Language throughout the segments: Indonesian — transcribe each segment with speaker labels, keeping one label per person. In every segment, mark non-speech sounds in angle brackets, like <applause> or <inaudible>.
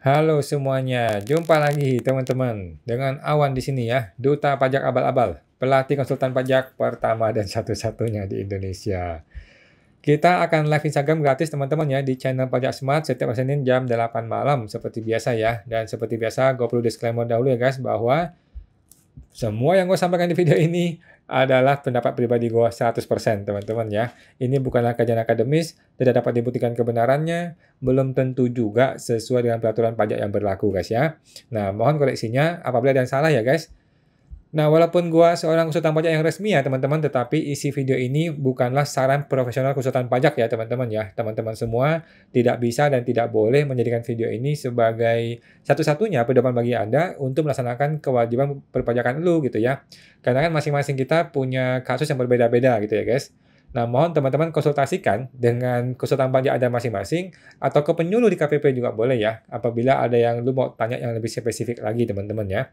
Speaker 1: Halo semuanya, jumpa lagi teman-teman dengan Awan di sini ya, Duta Pajak Abal-Abal, pelatih konsultan pajak pertama dan satu-satunya di Indonesia. Kita akan live Instagram gratis teman-teman ya di channel Pajak Smart setiap Senin jam 8 malam seperti biasa ya. Dan seperti biasa gue perlu disclaimer dahulu ya guys bahwa semua yang gue sampaikan di video ini adalah pendapat pribadi gue 100% teman-teman ya. Ini bukanlah kajian akademis, tidak dapat dibuktikan kebenarannya, belum tentu juga sesuai dengan peraturan pajak yang berlaku guys ya. Nah mohon koleksinya apabila ada yang salah ya guys. Nah, walaupun gua seorang konsultan pajak yang resmi ya, teman-teman, tetapi isi video ini bukanlah saran profesional konsultan pajak ya, teman-teman ya. Teman-teman semua tidak bisa dan tidak boleh menjadikan video ini sebagai satu-satunya pedoman bagi Anda untuk melaksanakan kewajiban perpajakan lu gitu ya. Karena kan masing-masing kita punya kasus yang berbeda-beda gitu ya, guys. Nah, mohon teman-teman konsultasikan dengan konsultan pajak Anda masing-masing atau ke penyuluh di KPP juga boleh ya, apabila ada yang lu mau tanya yang lebih spesifik lagi, teman-teman ya.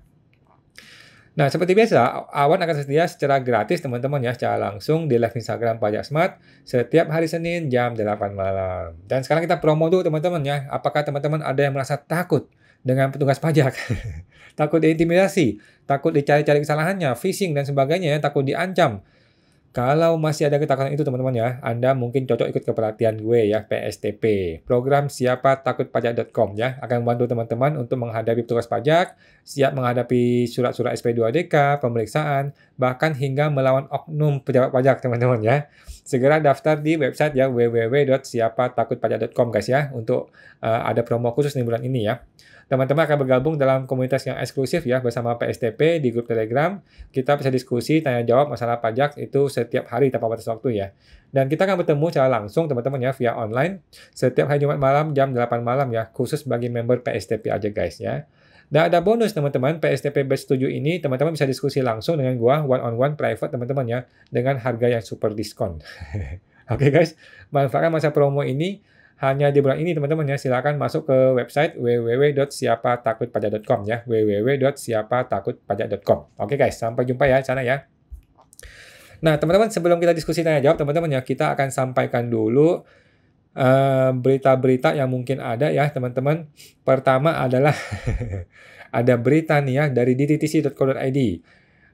Speaker 1: Nah, seperti biasa, Awan akan tersedia secara gratis teman-teman ya, secara langsung di live Instagram Pajak Smart setiap hari Senin jam 8 malam. Dan sekarang kita promo dulu teman-teman ya, apakah teman-teman ada yang merasa takut dengan petugas pajak? <laughs> takut diintimidasi, takut dicari-cari kesalahannya, phishing dan sebagainya ya, takut diancam, kalau masih ada ketakutan itu teman-teman ya, Anda mungkin cocok ikut ke pelatihan gue ya, PSTP. Program siapa takut pajak.com ya, akan membantu teman-teman untuk menghadapi tugas pajak, siap menghadapi surat-surat SP2DK, pemeriksaan, bahkan hingga melawan oknum pejabat pajak teman-teman ya. Segera daftar di website ya www.siapatakutpajak.com guys ya, untuk uh, ada promo khusus di bulan ini ya teman-teman akan bergabung dalam komunitas yang eksklusif ya bersama PSTP di grup Telegram. Kita bisa diskusi tanya jawab masalah pajak itu setiap hari tanpa batas waktu ya. Dan kita akan bertemu secara langsung teman-teman ya via online setiap hari Jumat malam jam 8 malam ya khusus bagi member PSTP aja guys ya. Dan ada bonus teman-teman, PSTP Batch 7 ini teman-teman bisa diskusi langsung dengan gua one on one private teman-teman ya dengan harga yang super diskon. <laughs> Oke okay, guys, manfaatkan masa promo ini hanya di bulan ini teman-teman ya. Silakan masuk ke website www.siapatakutpajak.com ya. www.siapatakutpajak.com. Oke guys, sampai jumpa ya sana ya. Nah, teman-teman sebelum kita diskusi tanya jawab, teman-teman ya kita akan sampaikan dulu eh, berita-berita uh, yang mungkin ada ya, teman-teman. Pertama adalah <laughs> ada berita nih ya dari dttc.co.id.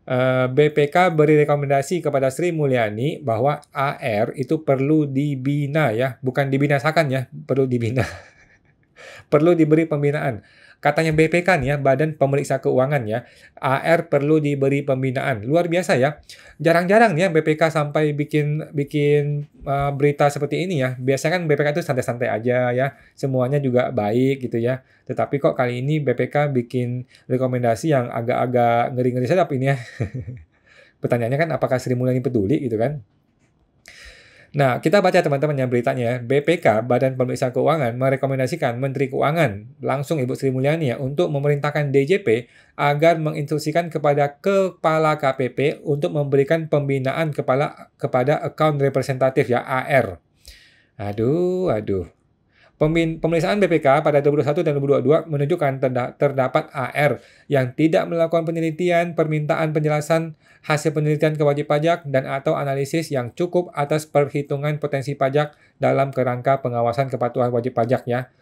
Speaker 1: Eh, BPK beri rekomendasi kepada Sri Mulyani bahwa AR itu perlu dibina ya, bukan dibinasakan ya, perlu dibina. <laughs> perlu diberi pembinaan. Katanya BPK nih ya, Badan Pemeriksa Keuangan ya, AR perlu diberi pembinaan. Luar biasa ya. Jarang-jarang nih ya BPK sampai bikin bikin uh, berita seperti ini ya. Biasanya kan BPK itu santai-santai aja ya, semuanya juga baik gitu ya. Tetapi kok kali ini BPK bikin rekomendasi yang agak-agak ngeri-ngeri sedap ini ya. <laughs> Pertanyaannya kan apakah Sri Mulyani peduli gitu kan? Nah, kita baca teman-teman yang beritanya, BPK, Badan Pemeriksa Keuangan, merekomendasikan Menteri Keuangan, langsung Ibu Sri Mulyani ya, untuk memerintahkan DJP agar menginstruksikan kepada Kepala KPP untuk memberikan pembinaan kepala kepada account representatif ya, AR. Aduh, aduh. Pemeriksaan BPK pada 2021 dan 2022 menunjukkan terdapat AR yang tidak melakukan penelitian, permintaan penjelasan hasil penelitian ke wajib pajak, dan atau analisis yang cukup atas perhitungan potensi pajak dalam kerangka pengawasan kepatuhan wajib pajak ya.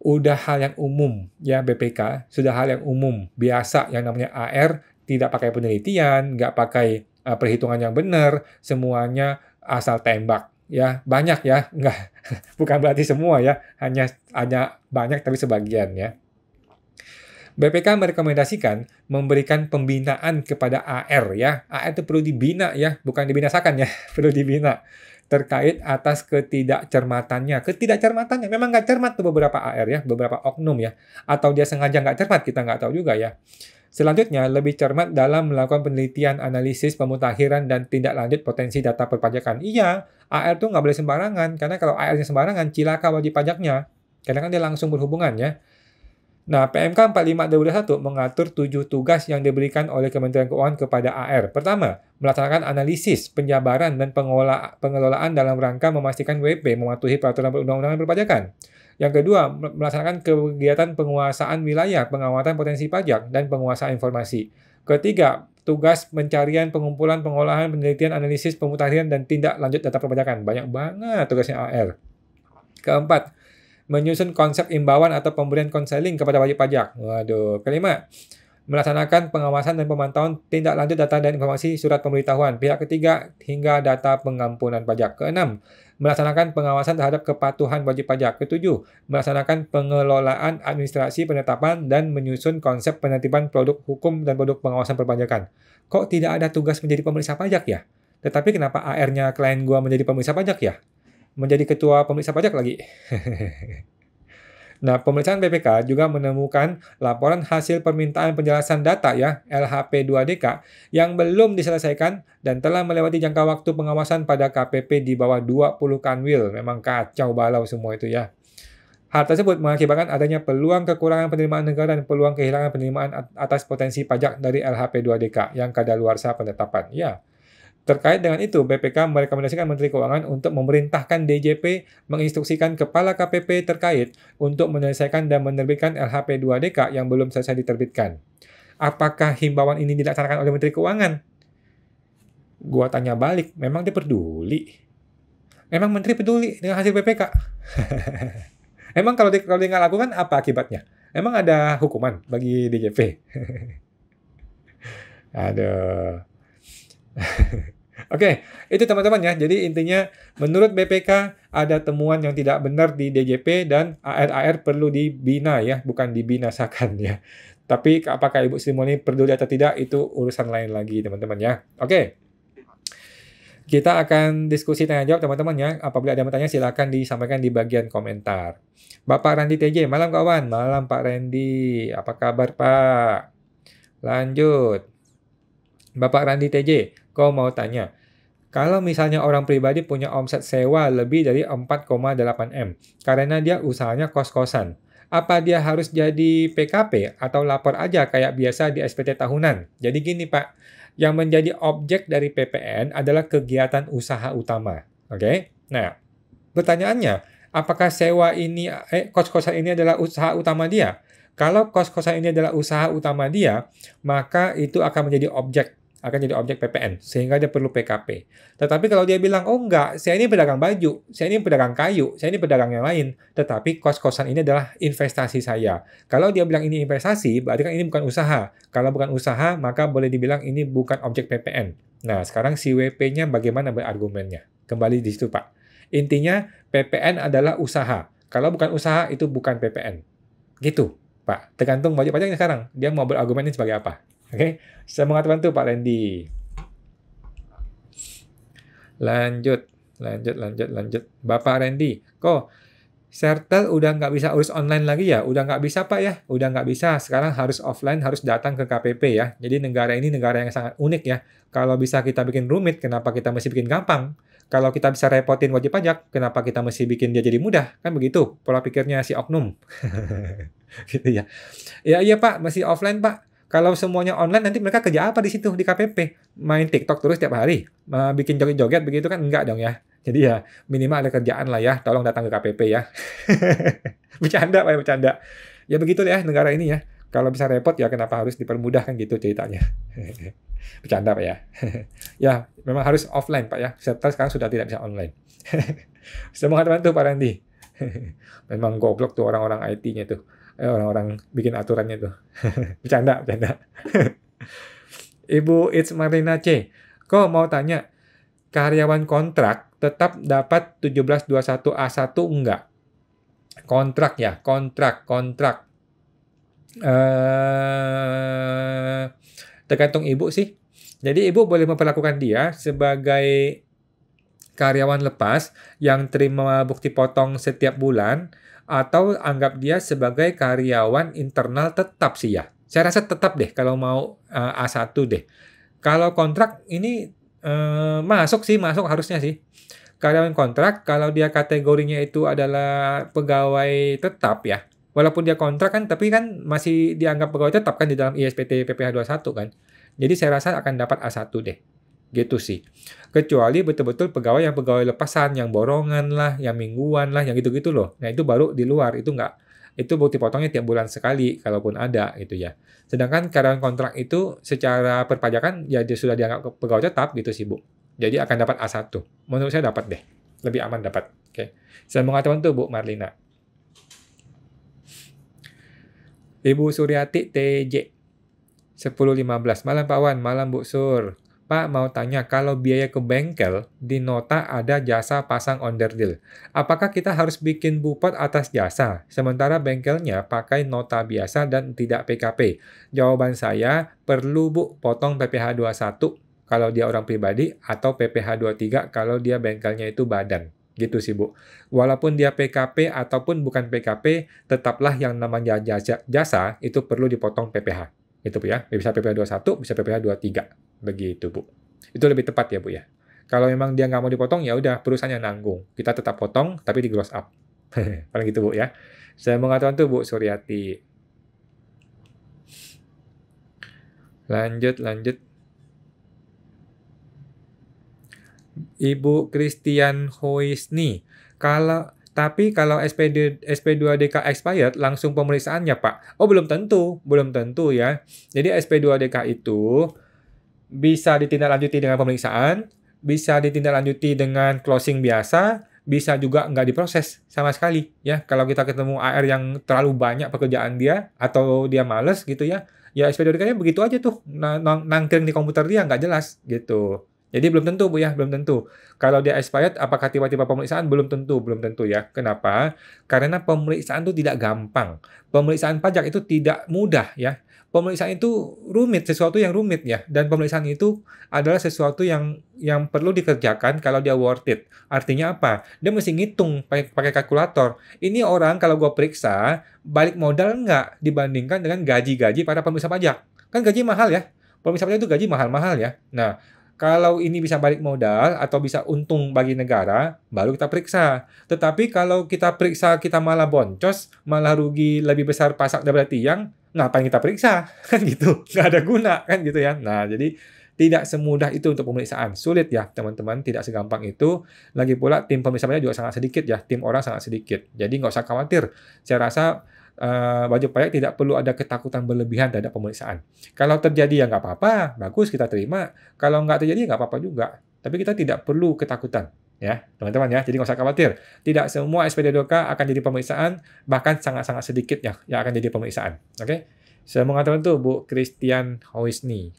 Speaker 1: Udah hal yang umum ya BPK, sudah hal yang umum, biasa yang namanya AR, tidak pakai penelitian, nggak pakai eh, perhitungan yang benar, semuanya asal tembak ya banyak ya enggak <laughs> bukan berarti semua ya hanya hanya banyak tapi sebagian ya BPK merekomendasikan memberikan pembinaan kepada AR ya AR itu perlu dibina ya bukan dibinasakan ya <laughs> perlu dibina terkait atas ketidakcermatannya. Ketidakcermatannya memang nggak cermat tuh beberapa AR ya, beberapa oknum ya, atau dia sengaja nggak cermat kita nggak tahu juga ya. Selanjutnya, lebih cermat dalam melakukan penelitian, analisis, pemutakhiran, dan tindak lanjut potensi data perpajakan. Iya, AR tuh nggak boleh sembarangan, karena kalau AR-nya sembarangan, cilaka wajib pajaknya. Karena kan dia langsung berhubungan ya. Nah, PMK 45 2021 mengatur tujuh tugas yang diberikan oleh Kementerian Keuangan kepada AR. Pertama, melaksanakan analisis, penjabaran, dan pengelolaan dalam rangka memastikan WP mematuhi peraturan perundang-undangan perpajakan. Yang kedua, melaksanakan kegiatan penguasaan wilayah, pengawatan potensi pajak, dan penguasaan informasi. Ketiga, tugas pencarian, pengumpulan, pengolahan, penelitian, analisis, pemutahiran, dan tindak lanjut data perpajakan. Banyak banget tugasnya AR. Keempat, menyusun konsep imbauan atau pemberian konseling kepada wajib pajak. Waduh. Kelima, melaksanakan pengawasan dan pemantauan tindak lanjut data dan informasi surat pemberitahuan pihak ketiga hingga data pengampunan pajak. Keenam, Melaksanakan pengawasan terhadap kepatuhan wajib pajak. Ketujuh, melaksanakan pengelolaan administrasi penetapan dan menyusun konsep penertiban produk hukum dan produk pengawasan perpajakan. Kok tidak ada tugas menjadi pemeriksa pajak ya? Tetapi kenapa AR-nya klien gua menjadi pemeriksa pajak ya? Menjadi ketua pemeriksa pajak lagi? <laughs> Nah, pemeriksaan BPK juga menemukan laporan hasil permintaan penjelasan data ya, LHP2DK, yang belum diselesaikan dan telah melewati jangka waktu pengawasan pada KPP di bawah 20 kanwil. Memang kacau balau semua itu ya. Hal tersebut mengakibatkan adanya peluang kekurangan penerimaan negara dan peluang kehilangan penerimaan atas potensi pajak dari LHP 2DK yang kadaluarsa penetapan. Ya, Terkait dengan itu, BPK merekomendasikan Menteri Keuangan untuk memerintahkan DJP menginstruksikan Kepala KPP terkait untuk menyelesaikan dan menerbitkan LHP 2DK yang belum selesai diterbitkan. Apakah himbauan ini dilaksanakan oleh Menteri Keuangan? Gua tanya balik, memang dia peduli? emang Menteri peduli dengan hasil BPK? <laughs> Emang kalau dia, kalau dia nggak lakukan, apa akibatnya? Emang ada hukuman bagi DJP? <laughs> Aduh. <laughs> Oke, okay, itu teman-teman ya. Jadi intinya menurut BPK ada temuan yang tidak benar di DJP dan ar ARAR perlu dibina ya, bukan dibinasakan ya. Tapi apakah Ibu Sri Mulyani peduli atau tidak itu urusan lain lagi teman-teman ya. Oke. Okay. Kita akan diskusi tanya jawab teman-teman ya. Apabila ada pertanyaan silakan disampaikan di bagian komentar. Bapak Randi TJ, malam kawan. Malam Pak Randi. Apa kabar Pak? Lanjut. Bapak Randi TJ, Kau mau tanya, kalau misalnya orang pribadi punya omset sewa lebih dari 4,8M karena dia usahanya kos-kosan, apa dia harus jadi PKP atau lapor aja kayak biasa di SPT tahunan? Jadi gini Pak, yang menjadi objek dari PPN adalah kegiatan usaha utama. Oke? Okay? Nah, pertanyaannya, apakah sewa ini eh kos-kosan ini adalah usaha utama dia? Kalau kos-kosan ini adalah usaha utama dia, maka itu akan menjadi objek akan jadi objek PPN sehingga dia perlu PKP. Tetapi kalau dia bilang oh enggak, saya ini pedagang baju, saya ini pedagang kayu, saya ini pedagang yang lain, tetapi kos-kosan ini adalah investasi saya. Kalau dia bilang ini investasi, berarti kan ini bukan usaha. Kalau bukan usaha, maka boleh dibilang ini bukan objek PPN. Nah, sekarang si WP-nya bagaimana berargumennya? Kembali di situ, Pak. Intinya PPN adalah usaha. Kalau bukan usaha itu bukan PPN. Gitu, Pak. Tergantung wajib pajaknya sekarang dia mau berargumen ini sebagai apa. Oke, okay? semangat bantu Pak Randy. Lanjut, lanjut, lanjut, lanjut. Bapak Randy, kok Sertel udah nggak bisa urus online lagi ya? Udah nggak bisa Pak ya? Udah nggak bisa. Sekarang harus offline, harus datang ke KPP ya. Jadi negara ini negara yang sangat unik ya. Kalau bisa kita bikin rumit, kenapa kita mesti bikin gampang? Kalau kita bisa repotin wajib pajak, kenapa kita mesti bikin dia jadi mudah? Kan begitu pola pikirnya si Oknum. <laughs> gitu ya. Ya iya Pak, masih offline Pak. Kalau semuanya online nanti mereka kerja apa di situ di KPP? Main TikTok terus tiap hari, bikin joget-joget begitu kan enggak dong ya. Jadi ya minimal ada kerjaan lah ya. Tolong datang ke KPP ya. <laughs> bercanda pak ya, bercanda. Ya begitu ya negara ini ya. Kalau bisa repot ya kenapa harus dipermudah kan gitu ceritanya. <laughs> bercanda pak ya. <laughs> ya memang harus offline pak ya. Peserta sekarang sudah tidak bisa online. Semoga teman tuh Pak Randy memang goblok tuh orang-orang IT-nya tuh. Eh, orang-orang bikin aturannya tuh. <laughs> bercanda, bercanda. <laughs> Ibu It's Marina C. Kok mau tanya, karyawan kontrak tetap dapat 1721 A1 enggak? Kontrak ya, kontrak, kontrak. Eh tergantung ibu sih. Jadi ibu boleh memperlakukan dia sebagai karyawan lepas yang terima bukti potong setiap bulan atau anggap dia sebagai karyawan internal tetap sih ya. Saya rasa tetap deh kalau mau uh, eh, A1 deh. Kalau kontrak ini uh, masuk sih, masuk harusnya sih. Karyawan kontrak kalau dia kategorinya itu adalah pegawai tetap ya. Walaupun dia kontrak kan tapi kan masih dianggap pegawai tetap kan di dalam ISPT PPh 21 kan. Jadi saya rasa akan dapat A1 deh gitu sih. Kecuali betul-betul pegawai yang pegawai lepasan, yang borongan lah, yang mingguan lah, yang gitu-gitu loh. Nah itu baru di luar, itu nggak itu bukti potongnya tiap bulan sekali kalaupun ada gitu ya. Sedangkan karyawan kontrak itu secara perpajakan ya dia sudah dianggap pegawai tetap gitu sih Bu. Jadi akan dapat A1. Menurut saya dapat deh. Lebih aman dapat. Oke. Okay. Saya mengatakan tuh Bu Marlina. Ibu Suryati TJ 10.15 malam Pak Wan, malam Bu Sur. Pak mau tanya, kalau biaya ke bengkel, di nota ada jasa pasang onderdil. Apakah kita harus bikin bupot atas jasa, sementara bengkelnya pakai nota biasa dan tidak PKP? Jawaban saya, perlu bu potong PPH 21 kalau dia orang pribadi, atau PPH 23 kalau dia bengkelnya itu badan. Gitu sih bu. Walaupun dia PKP ataupun bukan PKP, tetaplah yang namanya jasa, jasa itu perlu dipotong PPH. Itu Bu ya. Bisa PPH 21, bisa PPH 23. Begitu Bu. Itu lebih tepat ya Bu ya. Kalau memang dia nggak mau dipotong, ya udah perusahaannya nanggung. Kita tetap potong, tapi di gross up. <laughs> Paling gitu Bu ya. Saya mengatakan tuh Bu Suryati. Lanjut, lanjut. Ibu Christian Hoisni, kalau tapi kalau SPD SP2DK expired langsung pemeriksaannya, Pak. Oh, belum tentu, belum tentu ya. Jadi SP2DK itu bisa ditindaklanjuti dengan pemeriksaan, bisa ditindaklanjuti dengan closing biasa, bisa juga nggak diproses sama sekali ya. Kalau kita ketemu AR yang terlalu banyak pekerjaan dia atau dia males gitu ya, ya SP2DK-nya begitu aja tuh nah, nang nangkring di komputer dia nggak jelas gitu. Jadi belum tentu Bu ya, belum tentu. Kalau dia expired, apakah tiba-tiba pemeriksaan? Belum tentu, belum tentu ya. Kenapa? Karena pemeriksaan itu tidak gampang. Pemeriksaan pajak itu tidak mudah ya. Pemeriksaan itu rumit, sesuatu yang rumit ya. Dan pemeriksaan itu adalah sesuatu yang yang perlu dikerjakan kalau dia worth it. Artinya apa? Dia mesti ngitung pakai, pakai kalkulator. Ini orang kalau gue periksa, balik modal nggak dibandingkan dengan gaji-gaji para pemeriksa pajak. Kan gaji mahal ya. Pemeriksa pajak itu gaji mahal-mahal ya. Nah, kalau ini bisa balik modal atau bisa untung bagi negara, baru kita periksa. Tetapi kalau kita periksa kita malah boncos, malah rugi lebih besar pasak daripada tiang, ngapain kita periksa? <laughs> Kan gitu. Nggak ada guna kan gitu ya. Nah, jadi tidak semudah itu untuk pemeriksaan. Sulit ya, teman-teman. Tidak segampang itu. Lagi pula, tim pemeriksaannya juga sangat sedikit ya. Tim orang sangat sedikit. Jadi nggak usah khawatir. Saya rasa uh, wajib pajak tidak perlu ada ketakutan berlebihan terhadap pemeriksaan. Kalau terjadi ya nggak apa-apa, bagus kita terima. Kalau nggak terjadi ya nggak apa-apa juga. Tapi kita tidak perlu ketakutan ya teman-teman ya jadi nggak usah khawatir tidak semua SPD 2 akan jadi pemeriksaan bahkan sangat-sangat sedikit ya yang akan jadi pemeriksaan oke okay? saya mengatakan itu Bu Christian Hoisni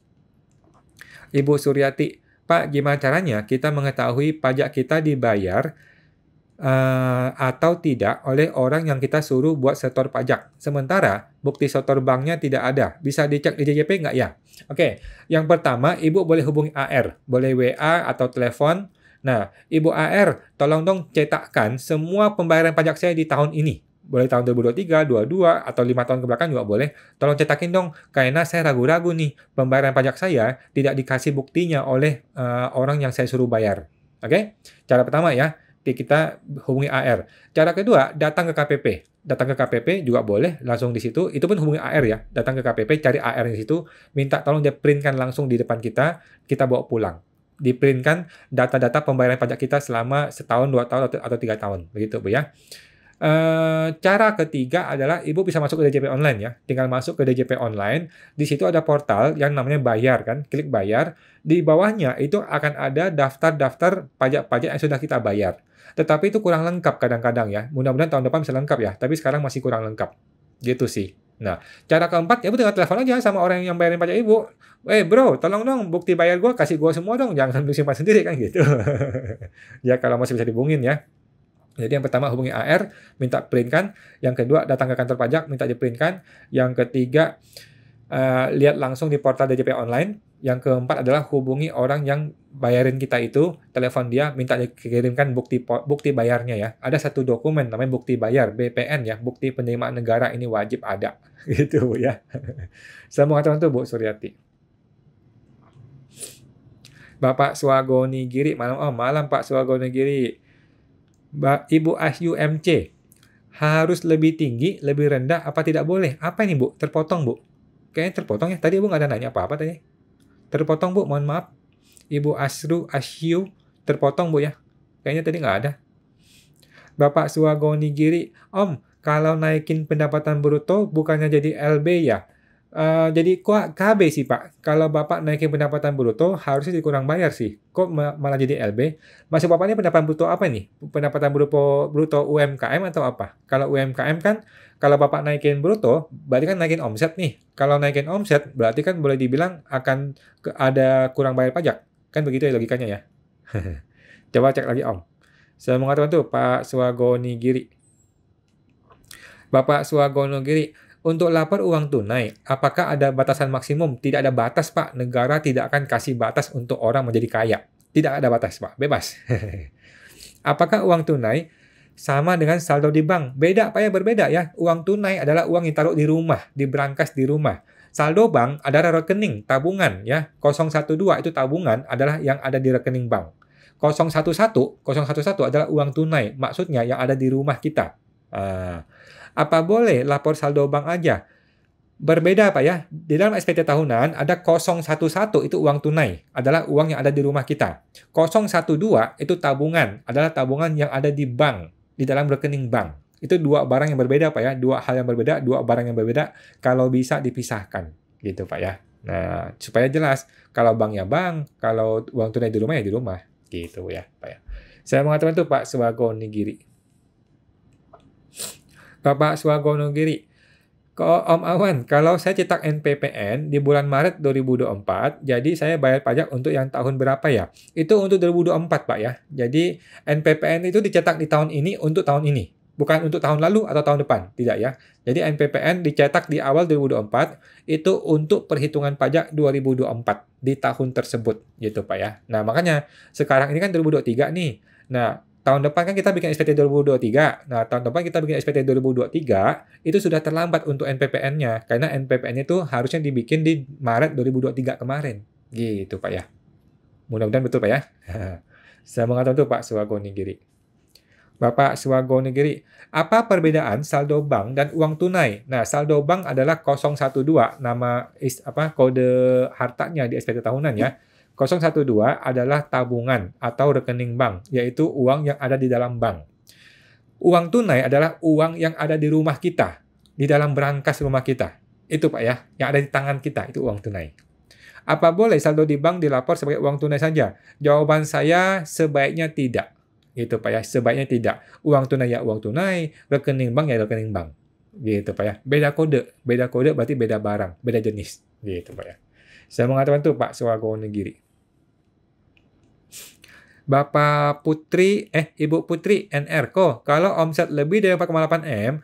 Speaker 1: Ibu Suryati Pak gimana caranya kita mengetahui pajak kita dibayar uh, atau tidak oleh orang yang kita suruh buat setor pajak. Sementara bukti setor banknya tidak ada. Bisa dicek di JJP nggak ya? Oke, okay. yang pertama ibu boleh hubungi AR, boleh WA atau telepon. Nah, ibu AR, tolong dong cetakkan semua pembayaran pajak saya di tahun ini. Boleh tahun 2023, 22, atau 5 tahun kebelakang juga boleh. Tolong cetakin dong, karena saya ragu-ragu nih, pembayaran pajak saya tidak dikasih buktinya oleh uh, orang yang saya suruh bayar. Oke, okay? cara pertama ya, kita hubungi AR. Cara kedua, datang ke KPP. Datang ke KPP juga boleh langsung di situ. Itu pun hubungi AR ya. Datang ke KPP, cari AR di situ, minta tolong dia printkan langsung di depan kita, kita bawa pulang. Diprintkan data-data pembayaran pajak kita selama setahun, dua tahun, atau tiga tahun. Begitu, Bu ya. Uh, cara ketiga adalah ibu bisa masuk ke DJP online ya. Tinggal masuk ke DJP online. Di situ ada portal yang namanya bayar kan. Klik bayar. Di bawahnya itu akan ada daftar-daftar pajak-pajak yang sudah kita bayar. Tetapi itu kurang lengkap kadang-kadang ya. Mudah-mudahan tahun depan bisa lengkap ya, tapi sekarang masih kurang lengkap. Gitu sih. Nah, cara keempat, ya ibu tinggal telepon aja sama orang yang bayarin pajak ibu. Eh hey, bro, tolong dong bukti bayar gue, kasih gue semua dong, jangan lu simpan sendiri kan gitu. <laughs> ya kalau masih bisa dibungin ya. Jadi yang pertama hubungi AR, minta printkan. Yang kedua datang ke kantor pajak, minta di diprintkan. Yang ketiga uh, lihat langsung di portal DJP online. Yang keempat adalah hubungi orang yang bayarin kita itu, telepon dia, minta dikirimkan bukti bukti bayarnya ya. Ada satu dokumen namanya bukti bayar, BPN ya, bukti penerimaan negara ini wajib ada. <laughs> Gitu ya. Saya <laughs> mau ngatakan itu Bu Suryati. Bapak Giri malam oh malam Pak Suagoni Giri. Ibu Ahyu MC harus lebih tinggi, lebih rendah apa tidak boleh? Apa ini Bu? Terpotong Bu? Kayaknya terpotong ya. Tadi Bu nggak ada nanya apa-apa tadi. Terpotong Bu, mohon maaf. Ibu Asru Asyu terpotong Bu ya. Kayaknya tadi nggak ada. Bapak suwagoni giri Om, kalau naikin pendapatan bruto bukannya jadi LB ya? Uh, jadi kok KB sih Pak? Kalau Bapak naikin pendapatan bruto harusnya dikurang bayar sih. Kok malah jadi LB? Maksud Bapak ini pendapatan bruto apa nih? Pendapatan bruto, bruto UMKM atau apa? Kalau UMKM kan kalau Bapak naikin bruto, berarti kan naikin omset nih. Kalau naikin omset, berarti kan boleh dibilang akan ada kurang bayar pajak. Kan begitu ya logikanya ya. <laughs> Coba cek lagi Om. Saya mengatakan tuh Pak Suwagoni Giri. Bapak Suwagono Giri, untuk lapor uang tunai, apakah ada batasan maksimum? Tidak ada batas, Pak. Negara tidak akan kasih batas untuk orang menjadi kaya. Tidak ada batas, Pak. Bebas. <laughs> apakah uang tunai sama dengan saldo di bank. Beda Pak ya, berbeda ya. Uang tunai adalah uang yang taruh di rumah, di brankas di rumah. Saldo bank adalah rekening, tabungan ya. 012 itu tabungan adalah yang ada di rekening bank. 011, 011 adalah uang tunai, maksudnya yang ada di rumah kita. Uh, apa boleh lapor saldo bank aja? Berbeda Pak ya, di dalam SPT tahunan ada 011 itu uang tunai, adalah uang yang ada di rumah kita. 012 itu tabungan, adalah tabungan yang ada di bank di dalam rekening bank. Itu dua barang yang berbeda Pak ya, dua hal yang berbeda, dua barang yang berbeda kalau bisa dipisahkan gitu Pak ya. Nah, supaya jelas kalau bank ya bank, kalau uang tunai di rumah ya di rumah gitu ya Pak ya. Saya mengatakan itu Pak giri Bapak giri Om Awan, kalau saya cetak NPPN di bulan Maret 2024, jadi saya bayar pajak untuk yang tahun berapa ya? Itu untuk 2024 Pak ya. Jadi NPPN itu dicetak di tahun ini untuk tahun ini. Bukan untuk tahun lalu atau tahun depan, tidak ya. Jadi NPPN dicetak di awal 2024 itu untuk perhitungan pajak 2024 di tahun tersebut gitu Pak ya. Nah makanya sekarang ini kan 2023 nih. Nah tahun depan kan kita bikin SPT 2023. Nah, tahun depan kita bikin SPT 2023 itu sudah terlambat untuk NPPN-nya karena NPPN nya itu harusnya dibikin di Maret 2023 kemarin. Gitu, Pak ya. Mudah-mudahan betul, Pak ya. <laughs> Saya mengatakan itu Pak Suwago Nigiri. Bapak Suwago Nigiri, apa perbedaan saldo bank dan uang tunai? Nah, saldo bank adalah 012 nama is, apa kode hartanya di SPT tahunan ya. 012 adalah tabungan atau rekening bank, yaitu uang yang ada di dalam bank. Uang tunai adalah uang yang ada di rumah kita, di dalam berangkas rumah kita. Itu Pak ya, yang ada di tangan kita, itu uang tunai. Apa boleh saldo di bank dilapor sebagai uang tunai saja? Jawaban saya sebaiknya tidak. Gitu Pak ya, sebaiknya tidak. Uang tunai ya uang tunai, rekening bank ya rekening bank. Gitu Pak ya. Beda kode, beda kode berarti beda barang, beda jenis. Gitu Pak ya. Saya mengatakan itu Pak Suwago Negiri. Bapak Putri, eh Ibu Putri NR kok? kalau omset lebih dari 4,8 M,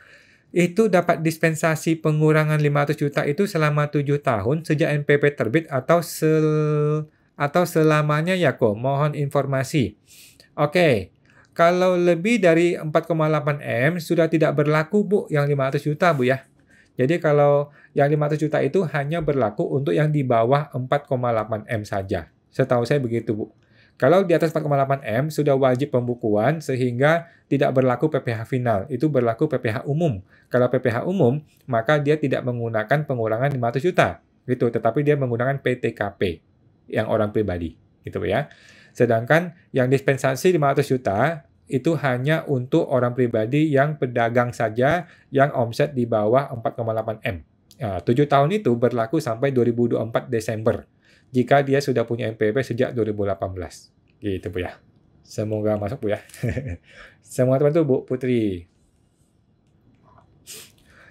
Speaker 1: itu dapat dispensasi pengurangan 500 juta itu selama 7 tahun sejak NPP terbit atau sel atau selamanya ya kok? Mohon informasi. Oke. Okay. Kalau lebih dari 4,8 M sudah tidak berlaku Bu yang 500 juta Bu ya. Jadi kalau yang 500 juta itu hanya berlaku untuk yang di bawah 4,8 M saja. Setahu saya begitu Bu. Kalau di atas 4,8 M sudah wajib pembukuan sehingga tidak berlaku PPh final, itu berlaku PPh umum. Kalau PPh umum, maka dia tidak menggunakan pengurangan 500 juta gitu, tetapi dia menggunakan PTKP yang orang pribadi gitu ya. Sedangkan yang dispensasi 500 juta itu hanya untuk orang pribadi yang pedagang saja yang omset di bawah 4,8 M. Nah, ya, 7 tahun itu berlaku sampai 2024 Desember jika dia sudah punya NPWP sejak 2018. Gitu Bu ya. Semoga masuk Bu ya. <laughs> Semua teman tuh Bu Putri.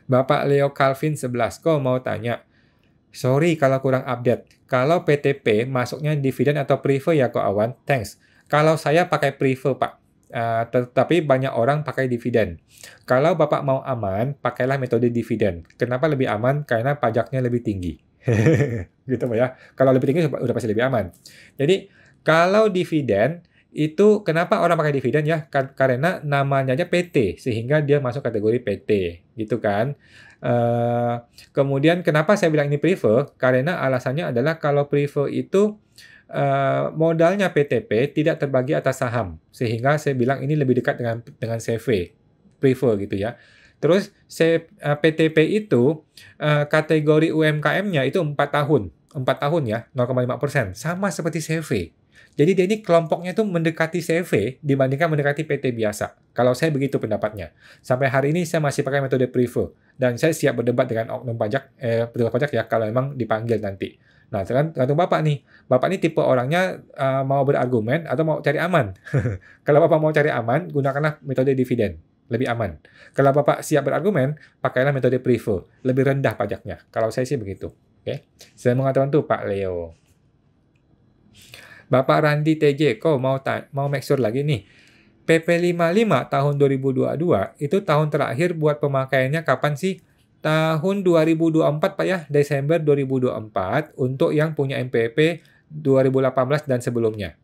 Speaker 1: Bapak Leo Calvin 11, kok mau tanya? Sorry kalau kurang update. Kalau PTP masuknya dividen atau prefer ya kok Awan? Thanks. Kalau saya pakai prefer Pak. Uh, ah, tetapi banyak orang pakai dividen. Kalau Bapak mau aman, pakailah metode dividen. Kenapa lebih aman? Karena pajaknya lebih tinggi. <laughs> gitu Pak ya. Kalau lebih tinggi udah pasti lebih aman. Jadi kalau dividen itu kenapa orang pakai dividen ya? Karena namanya aja PT sehingga dia masuk kategori PT gitu kan. Uh, kemudian kenapa saya bilang ini prefer? Karena alasannya adalah kalau prefer itu Uh, modalnya PTP tidak terbagi atas saham sehingga saya bilang ini lebih dekat dengan dengan CV prefer gitu ya Terus PTP eh, itu eh, kategori UMKM-nya itu 4 tahun. 4 tahun ya, 0,5%. Sama seperti CV. Jadi dia ini kelompoknya itu mendekati CV dibandingkan mendekati PT biasa. Kalau saya begitu pendapatnya. Sampai hari ini saya masih pakai metode prefer. Dan saya siap berdebat dengan oknum pajak, eh, petugas pajak ya, kalau memang dipanggil nanti. Nah, tergantung Bapak nih. Bapak ini tipe orangnya uh, mau berargumen atau mau cari aman. <laughs> kalau Bapak mau cari aman, gunakanlah metode dividen lebih aman. Kalau Bapak siap berargumen, pakailah metode prefer, lebih rendah pajaknya. Kalau saya sih begitu. Oke. Saya mengatakan tuh Pak Leo. Bapak Randi TJ, kok mau mau make sure lagi nih. PP 55 tahun 2022 itu tahun terakhir buat pemakaiannya kapan sih? Tahun 2024 Pak ya, Desember 2024 untuk yang punya MPP 2018 dan sebelumnya.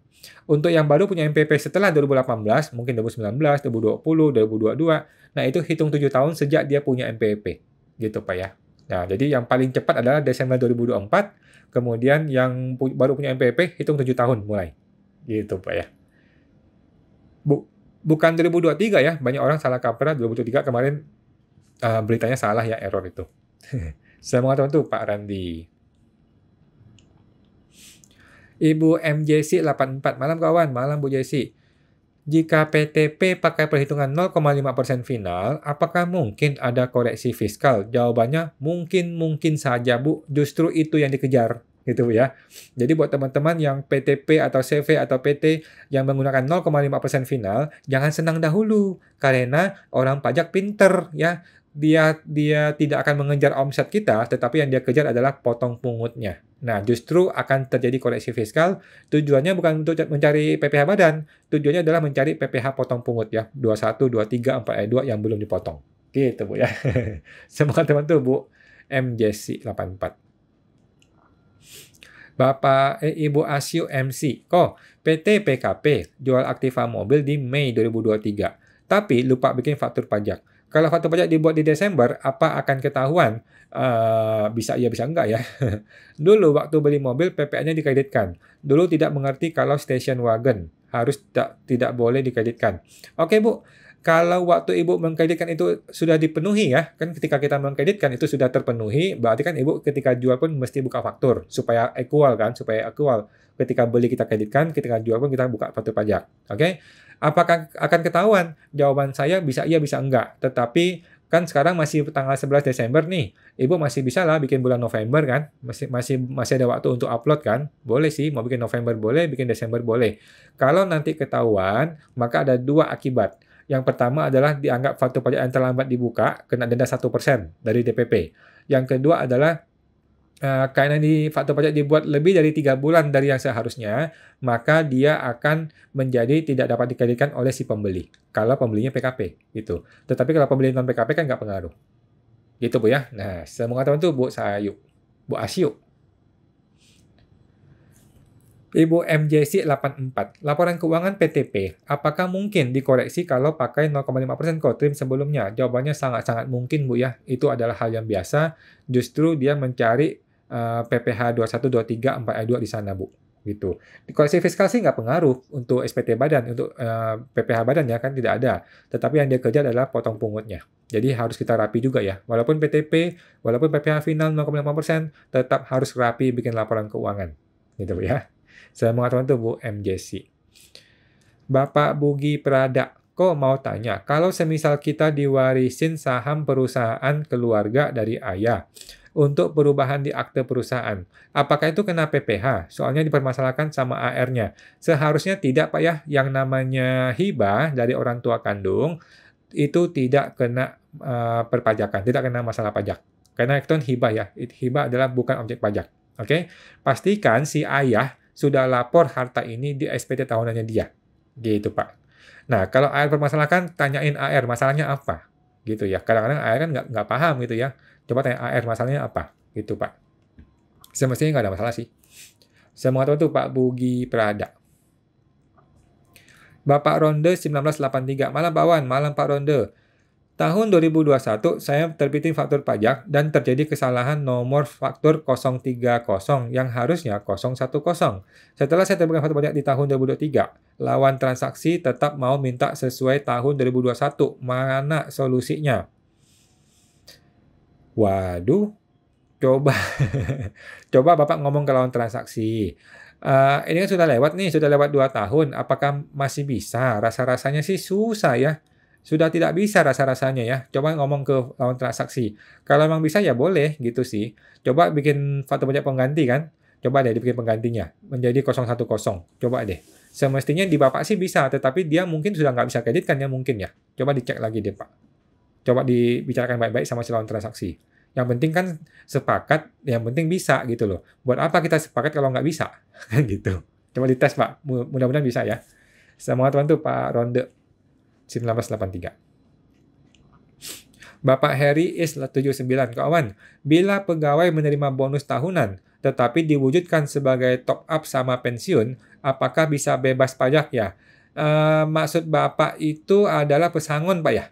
Speaker 1: Untuk yang baru punya MPP setelah 2018, mungkin 2019, 2020, 2022, nah itu hitung 7 tahun sejak dia punya MPP. Gitu Pak ya. Nah, jadi yang paling cepat adalah Desember 2024, kemudian yang pu baru punya MPP hitung 7 tahun mulai. Gitu Pak ya. Bu bukan 2023 ya, banyak orang salah kaprah 2023 kemarin uh, beritanya salah ya error itu. Saya mengatakan tuh Pak Randi. Ibu MJC 84, malam kawan, malam Bu Jesi. Jika PTP pakai perhitungan 0,5% final, apakah mungkin ada koreksi fiskal? Jawabannya mungkin-mungkin saja, Bu. Justru itu yang dikejar gitu ya. Jadi buat teman-teman yang PTP atau CV atau PT yang menggunakan 0,5% final, jangan senang dahulu karena orang pajak pinter ya dia dia tidak akan mengejar omset kita, tetapi yang dia kejar adalah potong pungutnya. Nah, justru akan terjadi koreksi fiskal. Tujuannya bukan untuk mencari PPh badan, tujuannya adalah mencari PPh potong pungut ya, 21, 23, 4, empat 2 yang belum dipotong. Gitu, Bu ya. <laughs> Semoga teman tuh, Bu. MJC 84. Bapak eh, Ibu Asyu MC. Ko, PT PKP jual aktiva mobil di Mei 2023, tapi lupa bikin faktur pajak kalau faktor pajak dibuat di Desember, apa akan ketahuan? Uh, bisa ya bisa enggak ya. <laughs> Dulu waktu beli mobil, PPN-nya dikreditkan. Dulu tidak mengerti kalau station wagon harus tak, tidak boleh dikreditkan. Oke, Bu. Kalau waktu Ibu mengkreditkan itu sudah dipenuhi ya, kan ketika kita mengkreditkan itu sudah terpenuhi, berarti kan Ibu ketika jual pun mesti buka faktur supaya equal kan, supaya equal. Ketika beli kita kreditkan, ketika jual pun kita buka faktur pajak. Oke? Okay? Apakah akan ketahuan? Jawaban saya bisa iya bisa enggak. Tetapi kan sekarang masih tanggal 11 Desember nih. Ibu masih bisa lah bikin bulan November kan? Masih masih masih ada waktu untuk upload kan? Boleh sih, mau bikin November boleh, bikin Desember boleh. Kalau nanti ketahuan, maka ada dua akibat. Yang pertama adalah dianggap faktur pajak yang terlambat dibuka, kena denda satu persen dari DPP. Yang kedua adalah Eh, karena di faktor pajak dibuat lebih dari tiga bulan dari yang seharusnya, maka dia akan menjadi tidak dapat dikalikan oleh si pembeli. Kalau pembelinya PKP gitu. Tetapi kalau pembeli non PKP kan nggak pengaruh. Gitu bu ya. Nah, saya teman tuh bu Sayu, bu Asyu. Ibu MJC 84, laporan keuangan PTP, apakah mungkin dikoreksi kalau pakai 0,5% kotrim sebelumnya? Jawabannya sangat-sangat mungkin Bu ya, itu adalah hal yang biasa, justru dia mencari PPH 21, 23, 4 ayat 2 di sana Bu gitu. di Kondisi fiskal sih nggak pengaruh untuk SPT badan, untuk uh, eh, PPH badan ya kan tidak ada. Tetapi yang dia kerja adalah potong pungutnya. Jadi harus kita rapi juga ya. Walaupun PTP, walaupun PPH final 0,5%, tetap harus rapi bikin laporan keuangan. Gitu ya. Saya mengatakan itu Bu MJC. Bapak Bugi Prada, kok mau tanya, kalau semisal kita diwarisin saham perusahaan keluarga dari ayah, untuk perubahan di akte perusahaan. Apakah itu kena PPH? Soalnya dipermasalahkan sama AR-nya. Seharusnya tidak Pak ya, yang namanya hibah dari orang tua kandung itu tidak kena uh, perpajakan, tidak kena masalah pajak. Karena itu kan hibah ya, hibah adalah bukan objek pajak. Oke, okay? pastikan si ayah sudah lapor harta ini di SPT tahunannya dia. Gitu Pak. Nah, kalau AR permasalahkan, tanyain AR, masalahnya apa? Gitu ya. Kadang-kadang AR kan nggak paham gitu ya. Coba tanya AR ah, masalahnya apa? Gitu Pak. Semestinya nggak ada masalah sih. Saya mengatakan itu Pak Bugi Prada. Bapak Ronde 1983. Malam Pak Wan, malam Pak Ronde. Tahun 2021 saya terbitin faktur pajak dan terjadi kesalahan nomor faktur 030 yang harusnya 010. Setelah saya terbitkan faktur pajak di tahun 2023, lawan transaksi tetap mau minta sesuai tahun 2021. Mana solusinya? Waduh, coba <laughs> coba Bapak ngomong ke lawan transaksi. Uh, ini kan sudah lewat nih, sudah lewat 2 tahun. Apakah masih bisa? Rasa-rasanya sih susah ya. Sudah tidak bisa rasa-rasanya ya. Coba ngomong ke lawan transaksi. Kalau memang bisa ya boleh gitu sih. Coba bikin foto banyak pengganti kan. Coba deh dibikin penggantinya. Menjadi 010. Coba deh. Semestinya di Bapak sih bisa, tetapi dia mungkin sudah nggak bisa kreditkan ya mungkin ya. Coba dicek lagi deh Pak coba dibicarakan baik-baik sama si transaksi. Yang penting kan sepakat, yang penting bisa gitu loh. Buat apa kita sepakat kalau nggak bisa? <laughs> Kan gitu. Coba dites Pak, mudah-mudahan bisa ya. Sama teman tuh Pak Ronde, 1983. Bapak Harry is 79 kawan. Bila pegawai menerima bonus tahunan, tetapi diwujudkan sebagai top up sama pensiun, apakah bisa bebas pajak ya? E, maksud Bapak itu adalah pesangon Pak ya?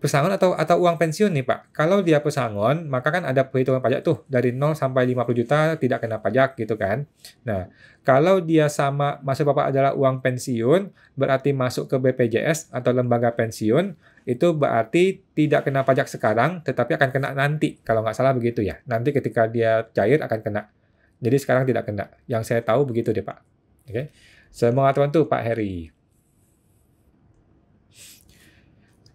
Speaker 1: pesangon atau atau uang pensiun nih Pak. Kalau dia pesangon, maka kan ada perhitungan pajak tuh dari 0 sampai 50 juta tidak kena pajak gitu kan. Nah, kalau dia sama masuk Bapak adalah uang pensiun, berarti masuk ke BPJS atau lembaga pensiun, itu berarti tidak kena pajak sekarang tetapi akan kena nanti. Kalau nggak salah begitu ya. Nanti ketika dia cair akan kena. Jadi sekarang tidak kena. Yang saya tahu begitu deh Pak. Oke. Okay. Saya mengatakan tuh Pak Heri.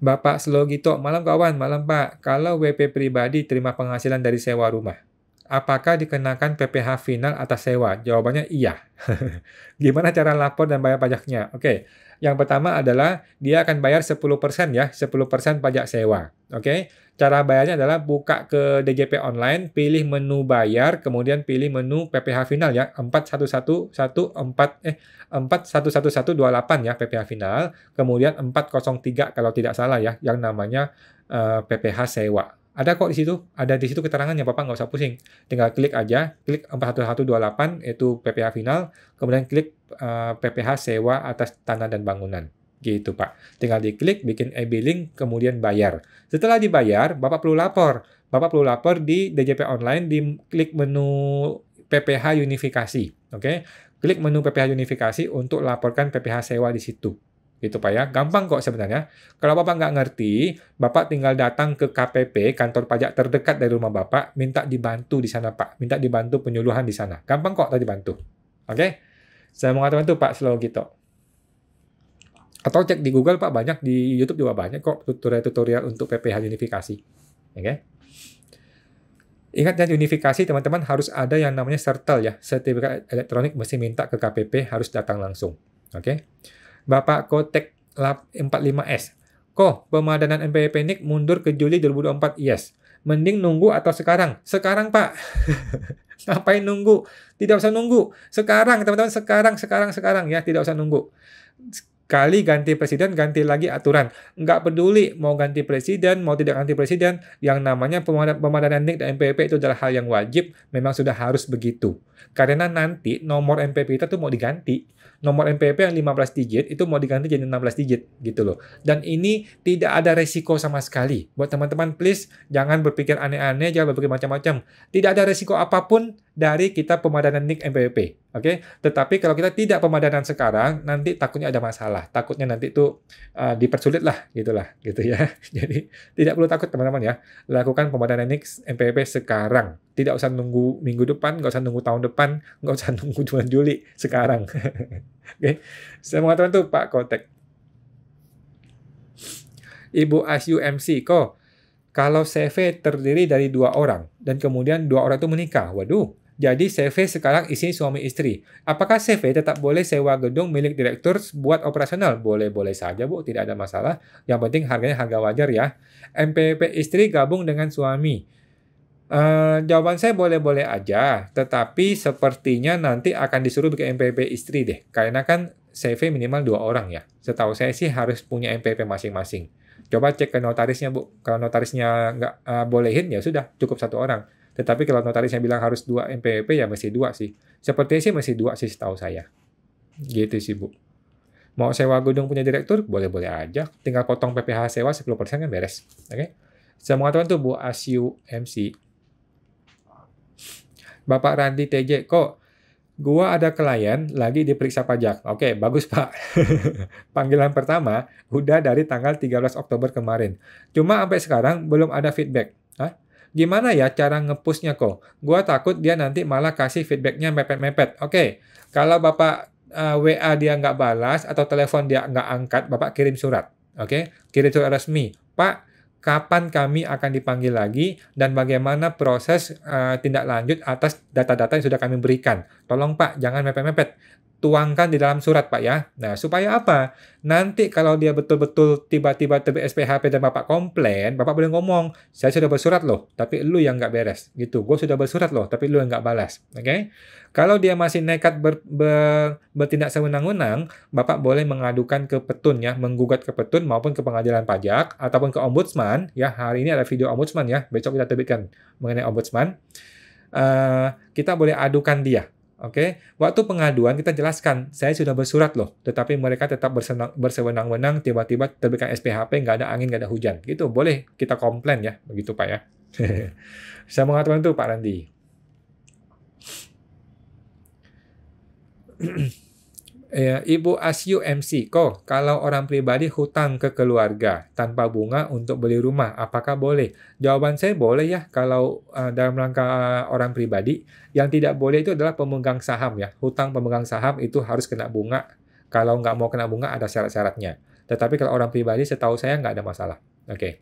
Speaker 1: Bapak Slow gitu, malam kawan, malam Pak. Kalau WP pribadi terima penghasilan dari sewa rumah apakah dikenakan PPh final atas sewa? Jawabannya iya. <laughs> Gimana cara lapor dan bayar pajaknya? Oke, yang pertama adalah dia akan bayar 10% ya, 10% pajak sewa. Oke, cara bayarnya adalah buka ke DJP online, pilih menu bayar, kemudian pilih menu PPh final ya, 411114 eh 411128 ya PPh final, kemudian 403 kalau tidak salah ya, yang namanya uh, eh, PPh sewa. Ada kok di situ, ada di situ keterangannya Bapak nggak usah pusing. Tinggal klik aja, klik 41128 itu PPH final, kemudian klik uh, eh, PPH sewa atas tanah dan bangunan. Gitu Pak. Tinggal diklik, bikin e-billing, kemudian bayar. Setelah dibayar, Bapak perlu lapor. Bapak perlu lapor di DJP Online, di klik menu PPH Unifikasi. Oke, okay? klik menu PPH Unifikasi untuk laporkan PPH sewa di situ gitu Pak ya. Gampang kok sebenarnya. Kalau Bapak nggak ngerti, Bapak tinggal datang ke KPP, kantor pajak terdekat dari rumah Bapak, minta dibantu di sana Pak. Minta dibantu penyuluhan di sana. Gampang kok tadi bantu. Oke? Saya mengatakan itu Pak selalu gitu. Atau cek di Google Pak, banyak di YouTube juga banyak kok tutorial-tutorial untuk PPH unifikasi. Oke? Okay? Ingat dan ya, unifikasi teman-teman harus ada yang namanya sertel ya. Sertifikat elektronik mesti minta ke KPP, harus datang langsung. Oke? Okay? Bapak Kotek 45S. Kok pemadanan MPP Nik mundur ke Juli 2024. Yes. Mending nunggu atau sekarang? Sekarang, Pak. <laughs> Ngapain nunggu? Tidak usah nunggu. Sekarang, teman-teman. Sekarang, sekarang, sekarang. Ya, tidak usah nunggu. Kali ganti presiden, ganti lagi aturan. Nggak peduli mau ganti presiden, mau tidak ganti presiden. Yang namanya pemadanan NIK dan MPP itu adalah hal yang wajib. Memang sudah harus begitu. Karena nanti nomor MPP kita tuh mau diganti nomor MPP yang 15 digit itu mau diganti jadi 16 digit gitu loh. Dan ini tidak ada resiko sama sekali. Buat teman-teman please jangan berpikir aneh-aneh, jangan berpikir macam-macam. Tidak ada resiko apapun dari kita pemadanan nick MPP. Oke, okay? tetapi kalau kita tidak pemadanan sekarang, nanti takutnya ada masalah. Takutnya nanti itu uh, eh, dipersulit gitu lah, gitulah, gitu ya. <laughs> Jadi tidak perlu takut teman-teman ya. Lakukan pemadanan NIK MPP sekarang. Tidak usah nunggu minggu depan, nggak usah nunggu tahun depan, <laughs> nggak usah nunggu bulan Juli, sekarang. <laughs> Oke, okay. saya mengatakan tuh Pak Kotek. Ibu Asyu MC, kok kalau CV terdiri dari dua orang dan kemudian dua orang itu menikah, waduh, jadi CV sekarang isinya suami istri. Apakah CV tetap boleh sewa gedung milik direktur buat operasional? Boleh-boleh saja bu, tidak ada masalah. Yang penting harganya harga wajar ya. MPP istri gabung dengan suami Uh, jawaban saya boleh-boleh aja, tetapi sepertinya nanti akan disuruh bikin MPP istri deh, karena kan CV minimal dua orang ya. Setahu saya sih harus punya MPP masing-masing. Coba cek ke notarisnya bu, kalau notarisnya nggak uh, bolehin ya sudah, cukup satu orang. Tetapi kalau notarisnya bilang harus dua MPP ya mesti dua sih. Sepertinya sih mesti dua sih setahu saya. Gitu sih bu. Mau sewa gedung punya direktur boleh-boleh aja, tinggal potong PPh sewa 10% kan beres. Oke. Okay? Saya mengatakan tuh Bu Asyu MC Bapak Randi TJ, kok gua ada klien lagi diperiksa pajak. Oke, bagus Pak. <laughs> Panggilan pertama udah dari tanggal 13 Oktober kemarin. Cuma sampai sekarang belum ada feedback. Hah? Gimana ya cara ngepusnya kok? Gua takut dia nanti malah kasih feedbacknya mepet-mepet. Oke, kalau Bapak uh, eh, WA dia nggak balas atau telepon dia nggak angkat, Bapak kirim surat. Oke, kirim surat resmi. Pak, kapan kami akan dipanggil lagi dan bagaimana proses uh, tindak lanjut atas data-data yang sudah kami berikan. Tolong Pak, jangan mepet-mepet tuangkan di dalam surat Pak ya. Nah, supaya apa? Nanti kalau dia betul-betul tiba-tiba terbit SPHP dan Bapak komplain, Bapak boleh ngomong, saya sudah bersurat loh, tapi lu yang nggak beres. Gitu, gue sudah bersurat loh, tapi lu yang nggak balas. Oke? Okay? Kalau dia masih nekat ber, ber, bertindak sewenang-wenang, Bapak boleh mengadukan ke petun ya, menggugat ke petun maupun ke pengadilan pajak, ataupun ke ombudsman. Ya, hari ini ada video ombudsman ya, besok kita terbitkan mengenai ombudsman. Uh, kita boleh adukan dia Oke, okay? waktu pengaduan kita jelaskan, saya sudah bersurat loh, tetapi mereka tetap bersewenang-wenang, tiba-tiba terbitkan SPHP, nggak ada angin, nggak ada hujan. Gitu, boleh kita komplain ya, begitu Pak ya. <laughs> saya mengatakan itu Pak Randi. <clears throat> eh, Ibu Asyu MC, kok kalau orang pribadi hutang ke keluarga tanpa bunga untuk beli rumah, apakah boleh? Jawaban saya boleh ya kalau uh, dalam rangka eh, orang pribadi. Yang tidak boleh itu adalah pemegang saham ya. Hutang pemegang saham itu harus kena bunga. Kalau nggak mau kena bunga ada syarat-syaratnya. Tetapi kalau orang pribadi setahu saya nggak ada masalah. Oke. Okay.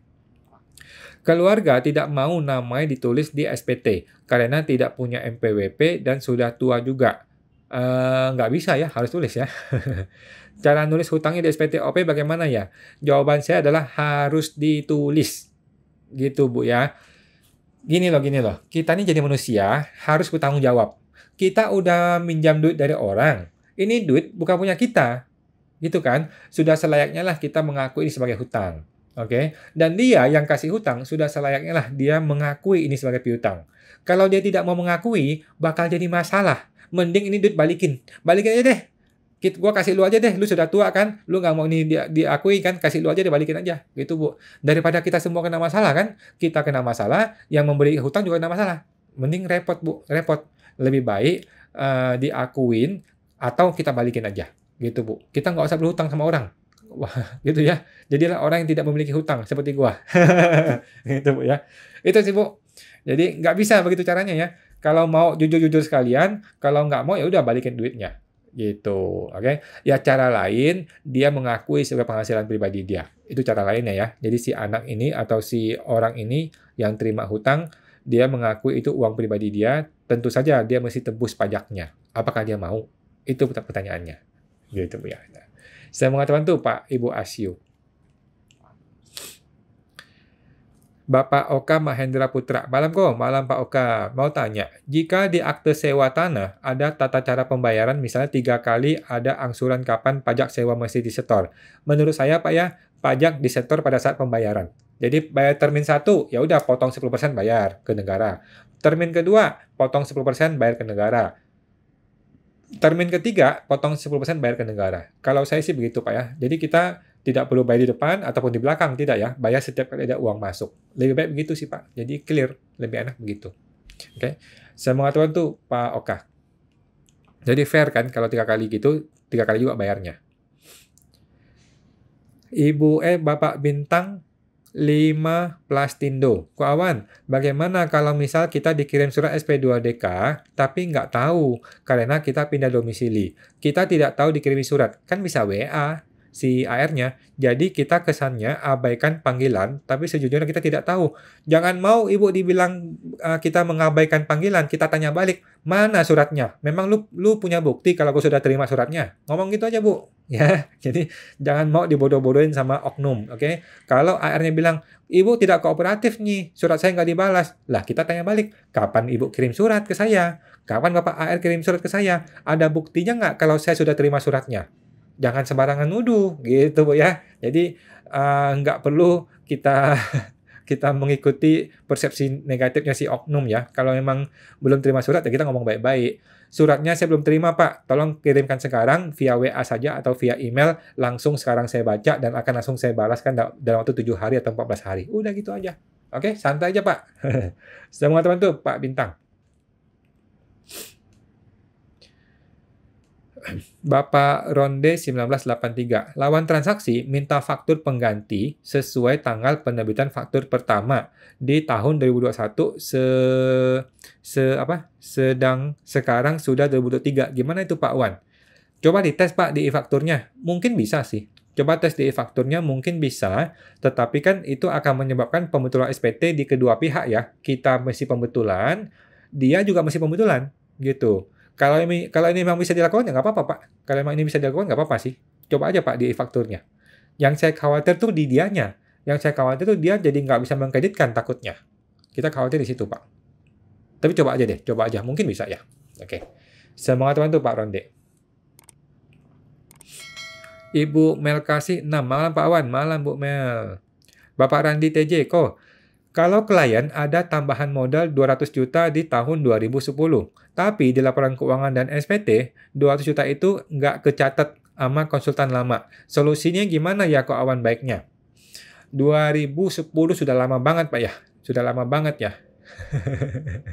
Speaker 1: Keluarga tidak mau namanya ditulis di SPT karena tidak punya MPWP dan sudah tua juga. Eh, nggak uh, bisa ya, harus tulis ya. <laughs> Cara nulis hutangnya di SPT OP bagaimana ya? Jawaban saya adalah harus ditulis. Gitu Bu ya. Gini loh, gini loh. Kita ini jadi manusia harus bertanggung jawab. Kita udah minjam duit dari orang. Ini duit bukan punya kita. Gitu kan? Sudah selayaknya lah kita mengakui ini sebagai hutang. Oke, okay? dan dia yang kasih hutang sudah selayaknya lah dia mengakui ini sebagai piutang. Kalau dia tidak mau mengakui, bakal jadi masalah mending ini duit balikin balikin aja deh kita gua kasih lu aja deh, lu sudah tua kan, lu nggak mau ini di, diakui kan, kasih lu aja dibalikin aja, gitu bu. Daripada kita semua kena masalah kan, kita kena masalah, yang memberi hutang juga kena masalah. Mending repot bu, repot. Lebih baik uh, diakuin atau kita balikin aja, gitu bu. Kita nggak usah berhutang sama orang, wah <laughs> gitu ya jadilah orang yang tidak memiliki hutang seperti gua <laughs> gitu bu ya itu sih bu jadi nggak bisa begitu caranya ya kalau mau jujur-jujur sekalian, kalau nggak mau ya udah balikin duitnya gitu. Oke. Okay? Ya cara lain dia mengakui sebagai penghasilan pribadi dia. Itu cara lainnya ya. Jadi si anak ini atau si orang ini yang terima hutang dia mengakui itu uang pribadi dia, tentu saja dia mesti tebus pajaknya. Apakah dia mau? Itu pertanyaannya. Gitu ya. saya mengatakan tuh Pak Ibu Asyuk. Bapak Oka Mahendra Putra. Malam kok, malam Pak Oka. Mau tanya, jika di akte sewa tanah ada tata cara pembayaran misalnya tiga kali ada angsuran kapan pajak sewa mesti disetor. Menurut saya Pak ya, pajak disetor pada saat pembayaran. Jadi bayar termin satu, ya udah potong 10% bayar ke negara. Termin kedua, potong 10% bayar ke negara. Termin ketiga, potong 10% bayar ke negara. Kalau saya sih begitu Pak ya. Jadi kita tidak perlu bayar di depan ataupun di belakang, tidak ya. Bayar setiap kali ada uang masuk. Lebih baik begitu sih Pak. Jadi clear, lebih enak begitu. Oke, okay? saya mengatakan tuh Pak Oka. Jadi fair kan kalau tiga kali gitu, tiga kali juga bayarnya. Ibu eh Bapak Bintang 5 Plastindo. Kawan, bagaimana kalau misal kita dikirim surat SP2DK tapi nggak tahu karena kita pindah domisili. Kita tidak tahu dikirim surat. Kan bisa WA si AR-nya. Jadi kita kesannya abaikan panggilan, tapi sejujurnya kita tidak tahu. Jangan mau ibu dibilang uh, kita mengabaikan panggilan, kita tanya balik, mana suratnya? Memang lu lu punya bukti kalau gue sudah terima suratnya? Ngomong gitu aja, Bu. <laughs> Ya, jadi jangan mau dibodoh-bodohin sama oknum, oke? Okay? Kalau AR-nya bilang, ibu tidak kooperatif nih, surat saya nggak dibalas. Lah, kita tanya balik, kapan ibu kirim surat ke saya? Kapan bapak AR kirim surat ke saya? Ada buktinya nggak kalau saya sudah terima suratnya? jangan sembarangan nuduh gitu bu ya jadi uh, nggak perlu kita <laughs> kita mengikuti persepsi negatifnya si oknum ya kalau memang belum terima surat ya kita ngomong baik-baik suratnya saya belum terima pak tolong kirimkan sekarang via WA saja atau via email langsung sekarang saya baca dan akan langsung saya balaskan dalam waktu tujuh hari atau 14 hari udah gitu aja oke santai aja pak <laughs> semua teman tuh pak bintang Bapak Ronde 1983. Lawan transaksi minta faktur pengganti sesuai tanggal penerbitan faktur pertama di tahun 2021 se se apa? Sedang sekarang sudah 2023. Gimana itu Pak Wan? Coba dites Pak di e-fakturnya. Mungkin bisa sih. Coba tes di e-fakturnya mungkin bisa, tetapi kan itu akan menyebabkan pembetulan SPT di kedua pihak ya. Kita mesti pembetulan, dia juga mesti pembetulan gitu. Kalau ini kalau ini memang bisa dilakukan ya nggak apa-apa Pak. Kalau memang ini bisa dilakukan nggak apa-apa sih. Coba aja Pak di fakturnya. Yang saya khawatir tuh di dianya. Yang saya khawatir tuh dia jadi nggak bisa mengkreditkan takutnya. Kita khawatir di situ Pak. Tapi coba aja deh, coba aja. Mungkin bisa ya. Oke. Okay. Semangat tuh Pak Ronde. Ibu Mel kasih 6. Malam Pak Wan. Malam Bu Mel. Bapak Randi TJ. Kok kalau klien ada tambahan modal 200 juta di tahun 2010, tapi di laporan keuangan dan SPT, 200 juta itu nggak kecatat sama konsultan lama. Solusinya gimana ya kok awan baiknya? 2010 sudah lama banget Pak ya. Sudah lama banget ya.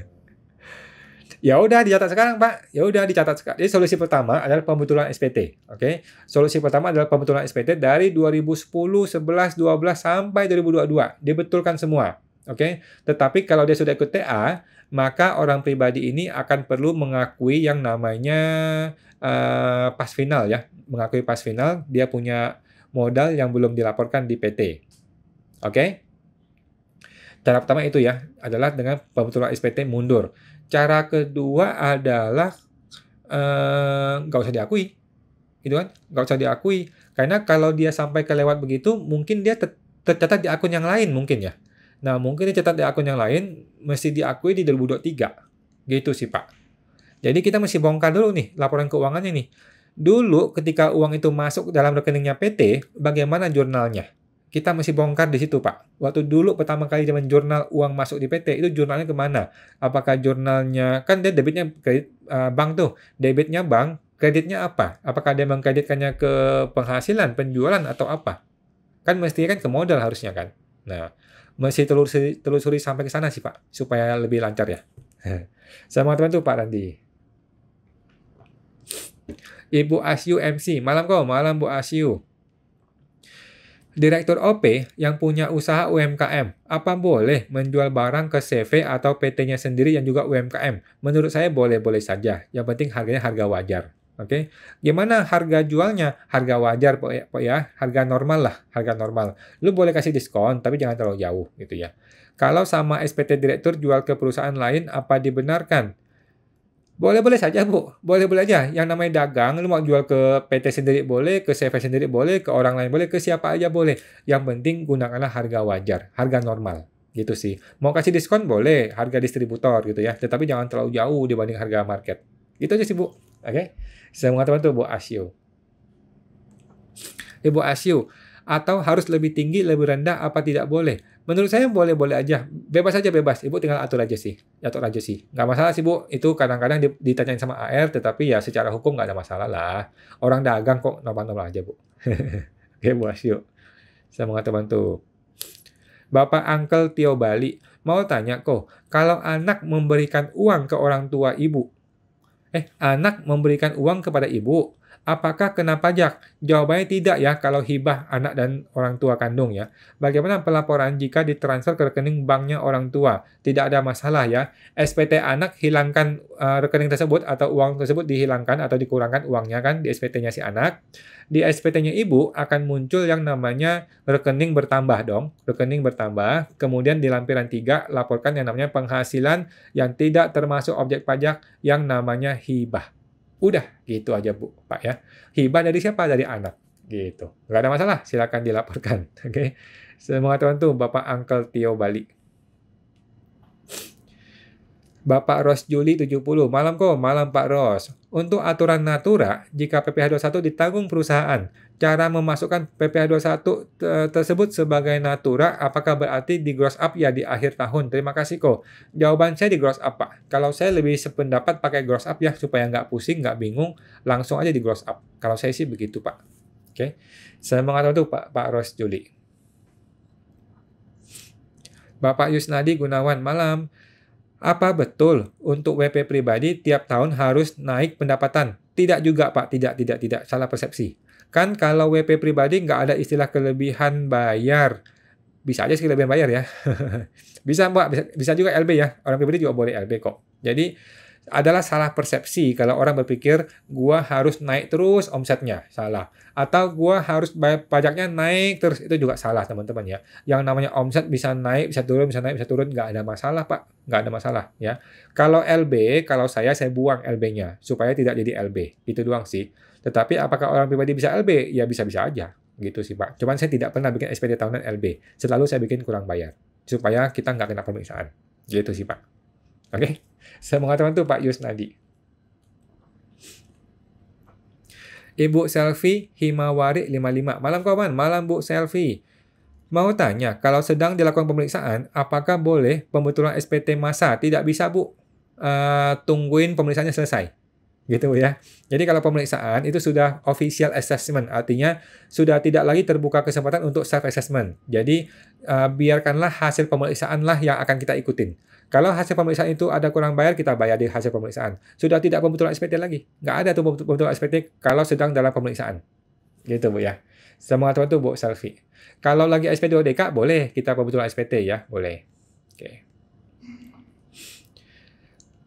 Speaker 1: <laughs> ya udah dicatat sekarang pak ya udah dicatat sekarang jadi solusi pertama adalah pembetulan SPT oke okay? solusi pertama adalah pembetulan SPT dari 2010 11 12 sampai 2022 dibetulkan semua Oke, okay? tetapi kalau dia sudah ikut TA, maka orang pribadi ini akan perlu mengakui yang namanya uh, pas final ya, mengakui pas final dia punya modal yang belum dilaporkan di PT. Oke. Okay? Cara pertama itu ya adalah dengan pembetulan SPT mundur. Cara kedua adalah eh, nggak uh, usah diakui, gitu kan? Nggak usah diakui karena kalau dia sampai kelewat begitu, mungkin dia tercatat di akun yang lain mungkin ya. Nah, mungkin dicatat di akun yang lain mesti diakui di 2023. Gitu sih, Pak. Jadi kita mesti bongkar dulu nih laporan keuangannya nih. Dulu ketika uang itu masuk dalam rekeningnya PT, bagaimana jurnalnya? Kita mesti bongkar di situ, Pak. Waktu dulu pertama kali zaman jurnal uang masuk di PT, itu jurnalnya kemana? Apakah jurnalnya, kan dia debitnya kredit, uh, bank tuh. Debitnya bank, kreditnya apa? Apakah dia mengkreditkannya ke penghasilan, penjualan, atau apa? Kan mestinya kan ke modal harusnya kan. Nah, masih telusuri, telusuri sampai ke sana sih Pak, supaya lebih lancar ya. <laughs> Saya mau teman tuh Pak Randi. Ibu Asyu MC, malam kok malam Bu Asyu. Direktur OP yang punya usaha UMKM, apa boleh menjual barang ke CV atau PT-nya sendiri yang juga UMKM? Menurut saya boleh-boleh saja, yang penting harganya harga wajar. Oke, okay? gimana harga jualnya? Harga wajar, pak ya, ya, harga normal lah, harga normal. Lu boleh kasih diskon, tapi jangan terlalu jauh, gitu ya. Kalau sama SPT direktur jual ke perusahaan lain, apa dibenarkan? Boleh-boleh saja, Bu. Boleh-boleh aja. Yang namanya dagang, lu mau jual ke PT sendiri boleh, ke CV sendiri boleh, ke orang lain boleh, ke siapa aja boleh. Yang penting gunakanlah harga wajar, harga normal gitu sih. Mau kasih diskon boleh, harga distributor gitu ya. Tetapi jangan terlalu jauh dibanding harga market. Gitu aja sih, Bu. Oke, okay? saya mengatakan itu buat asio. Ibu asio atau harus lebih tinggi, lebih rendah, apa tidak boleh? Menurut saya boleh-boleh aja, bebas saja bebas. Ibu tinggal atur aja sih, atur aja sih. nggak masalah sih bu, itu kadang-kadang ditanyain sama AR, tetapi ya secara hukum nggak ada masalah lah. Orang dagang kok normal-normal aja bu. <laughs> Oke bu Asio, saya mau mengatakan tuh. Bapak uncle Tio Bali, mau tanya kok, kalau anak memberikan uang ke orang tua ibu, eh anak memberikan uang kepada ibu Apakah kena pajak? Jawabannya tidak ya kalau hibah anak dan orang tua kandung ya. Bagaimana pelaporan jika ditransfer ke rekening banknya orang tua? Tidak ada masalah ya. SPT anak hilangkan uh, rekening tersebut atau uang tersebut dihilangkan atau dikurangkan uangnya kan di SPT-nya si anak. Di SPT-nya ibu akan muncul yang namanya rekening bertambah dong. Rekening bertambah. Kemudian di lampiran 3 laporkan yang namanya penghasilan yang tidak termasuk objek pajak yang namanya hibah. Udah, gitu aja Bu, Pak ya. Hibah dari siapa? Dari anak. Gitu. Nggak ada masalah, silakan dilaporkan. <laughs> Oke. Okay? Semoga tuh Bapak Uncle Tio balik. Bapak Ros Juli 70, malam kok, malam Pak Ros. Untuk aturan Natura, jika PPh 21 ditanggung perusahaan, cara memasukkan PPh 21 tersebut sebagai Natura, apakah berarti di gross up ya di akhir tahun? Terima kasih kok. Jawaban saya di gross up, Pak. Kalau saya lebih sependapat pakai gross up ya, supaya nggak pusing, nggak bingung, langsung aja di gross up. Kalau saya sih begitu, Pak. Oke, saya mengatakan itu Pak, Pak Ros Juli. Bapak Yusnadi Gunawan, malam. Apa betul untuk WP pribadi tiap tahun harus naik pendapatan? Tidak juga Pak, tidak, tidak, tidak. Salah persepsi. Kan kalau WP pribadi nggak ada istilah kelebihan bayar. Bisa aja sih kelebihan bayar ya. <laughs> bisa Mbak, bisa, bisa juga LB ya. Orang pribadi juga boleh LB kok. Jadi adalah salah persepsi kalau orang berpikir gua harus naik terus omsetnya salah atau gua harus bayar pajaknya naik terus itu juga salah teman-teman ya yang namanya omset bisa naik bisa turun bisa naik bisa turun nggak ada masalah pak nggak ada masalah ya kalau LB kalau saya saya buang LB-nya supaya tidak jadi LB itu doang sih tetapi apakah orang pribadi bisa LB ya bisa-bisa aja gitu sih pak cuman saya tidak pernah bikin SPD tahunan LB selalu saya bikin kurang bayar supaya kita nggak kena pemeriksaan gitu sih pak oke okay? Saya mengatakan itu Pak Yusnadi. Ibu eh, selfie Himawari 55. Malam kawan, malam Bu selfie. Mau tanya, kalau sedang dilakukan pemeriksaan, apakah boleh pembetulan SPT masa? Tidak bisa, Bu. Uh, ah, tungguin pemeriksaannya selesai. Gitu ya. Jadi kalau pemeriksaan itu sudah official assessment, artinya sudah tidak lagi terbuka kesempatan untuk self assessment. Jadi uh, biarkanlah hasil pemeriksaanlah yang akan kita ikutin. Kalau hasil pemeriksaan itu ada kurang bayar, kita bayar di hasil pemeriksaan. Sudah tidak pembetulan SPT lagi. Nggak ada tuh pembetulan SPT kalau sedang dalam pemeriksaan. Gitu, Bu, ya. Semua mengatakan itu, Bu, selfie. Kalau lagi SPT ODK, boleh kita pembetulan SPT, ya. Boleh. Oke.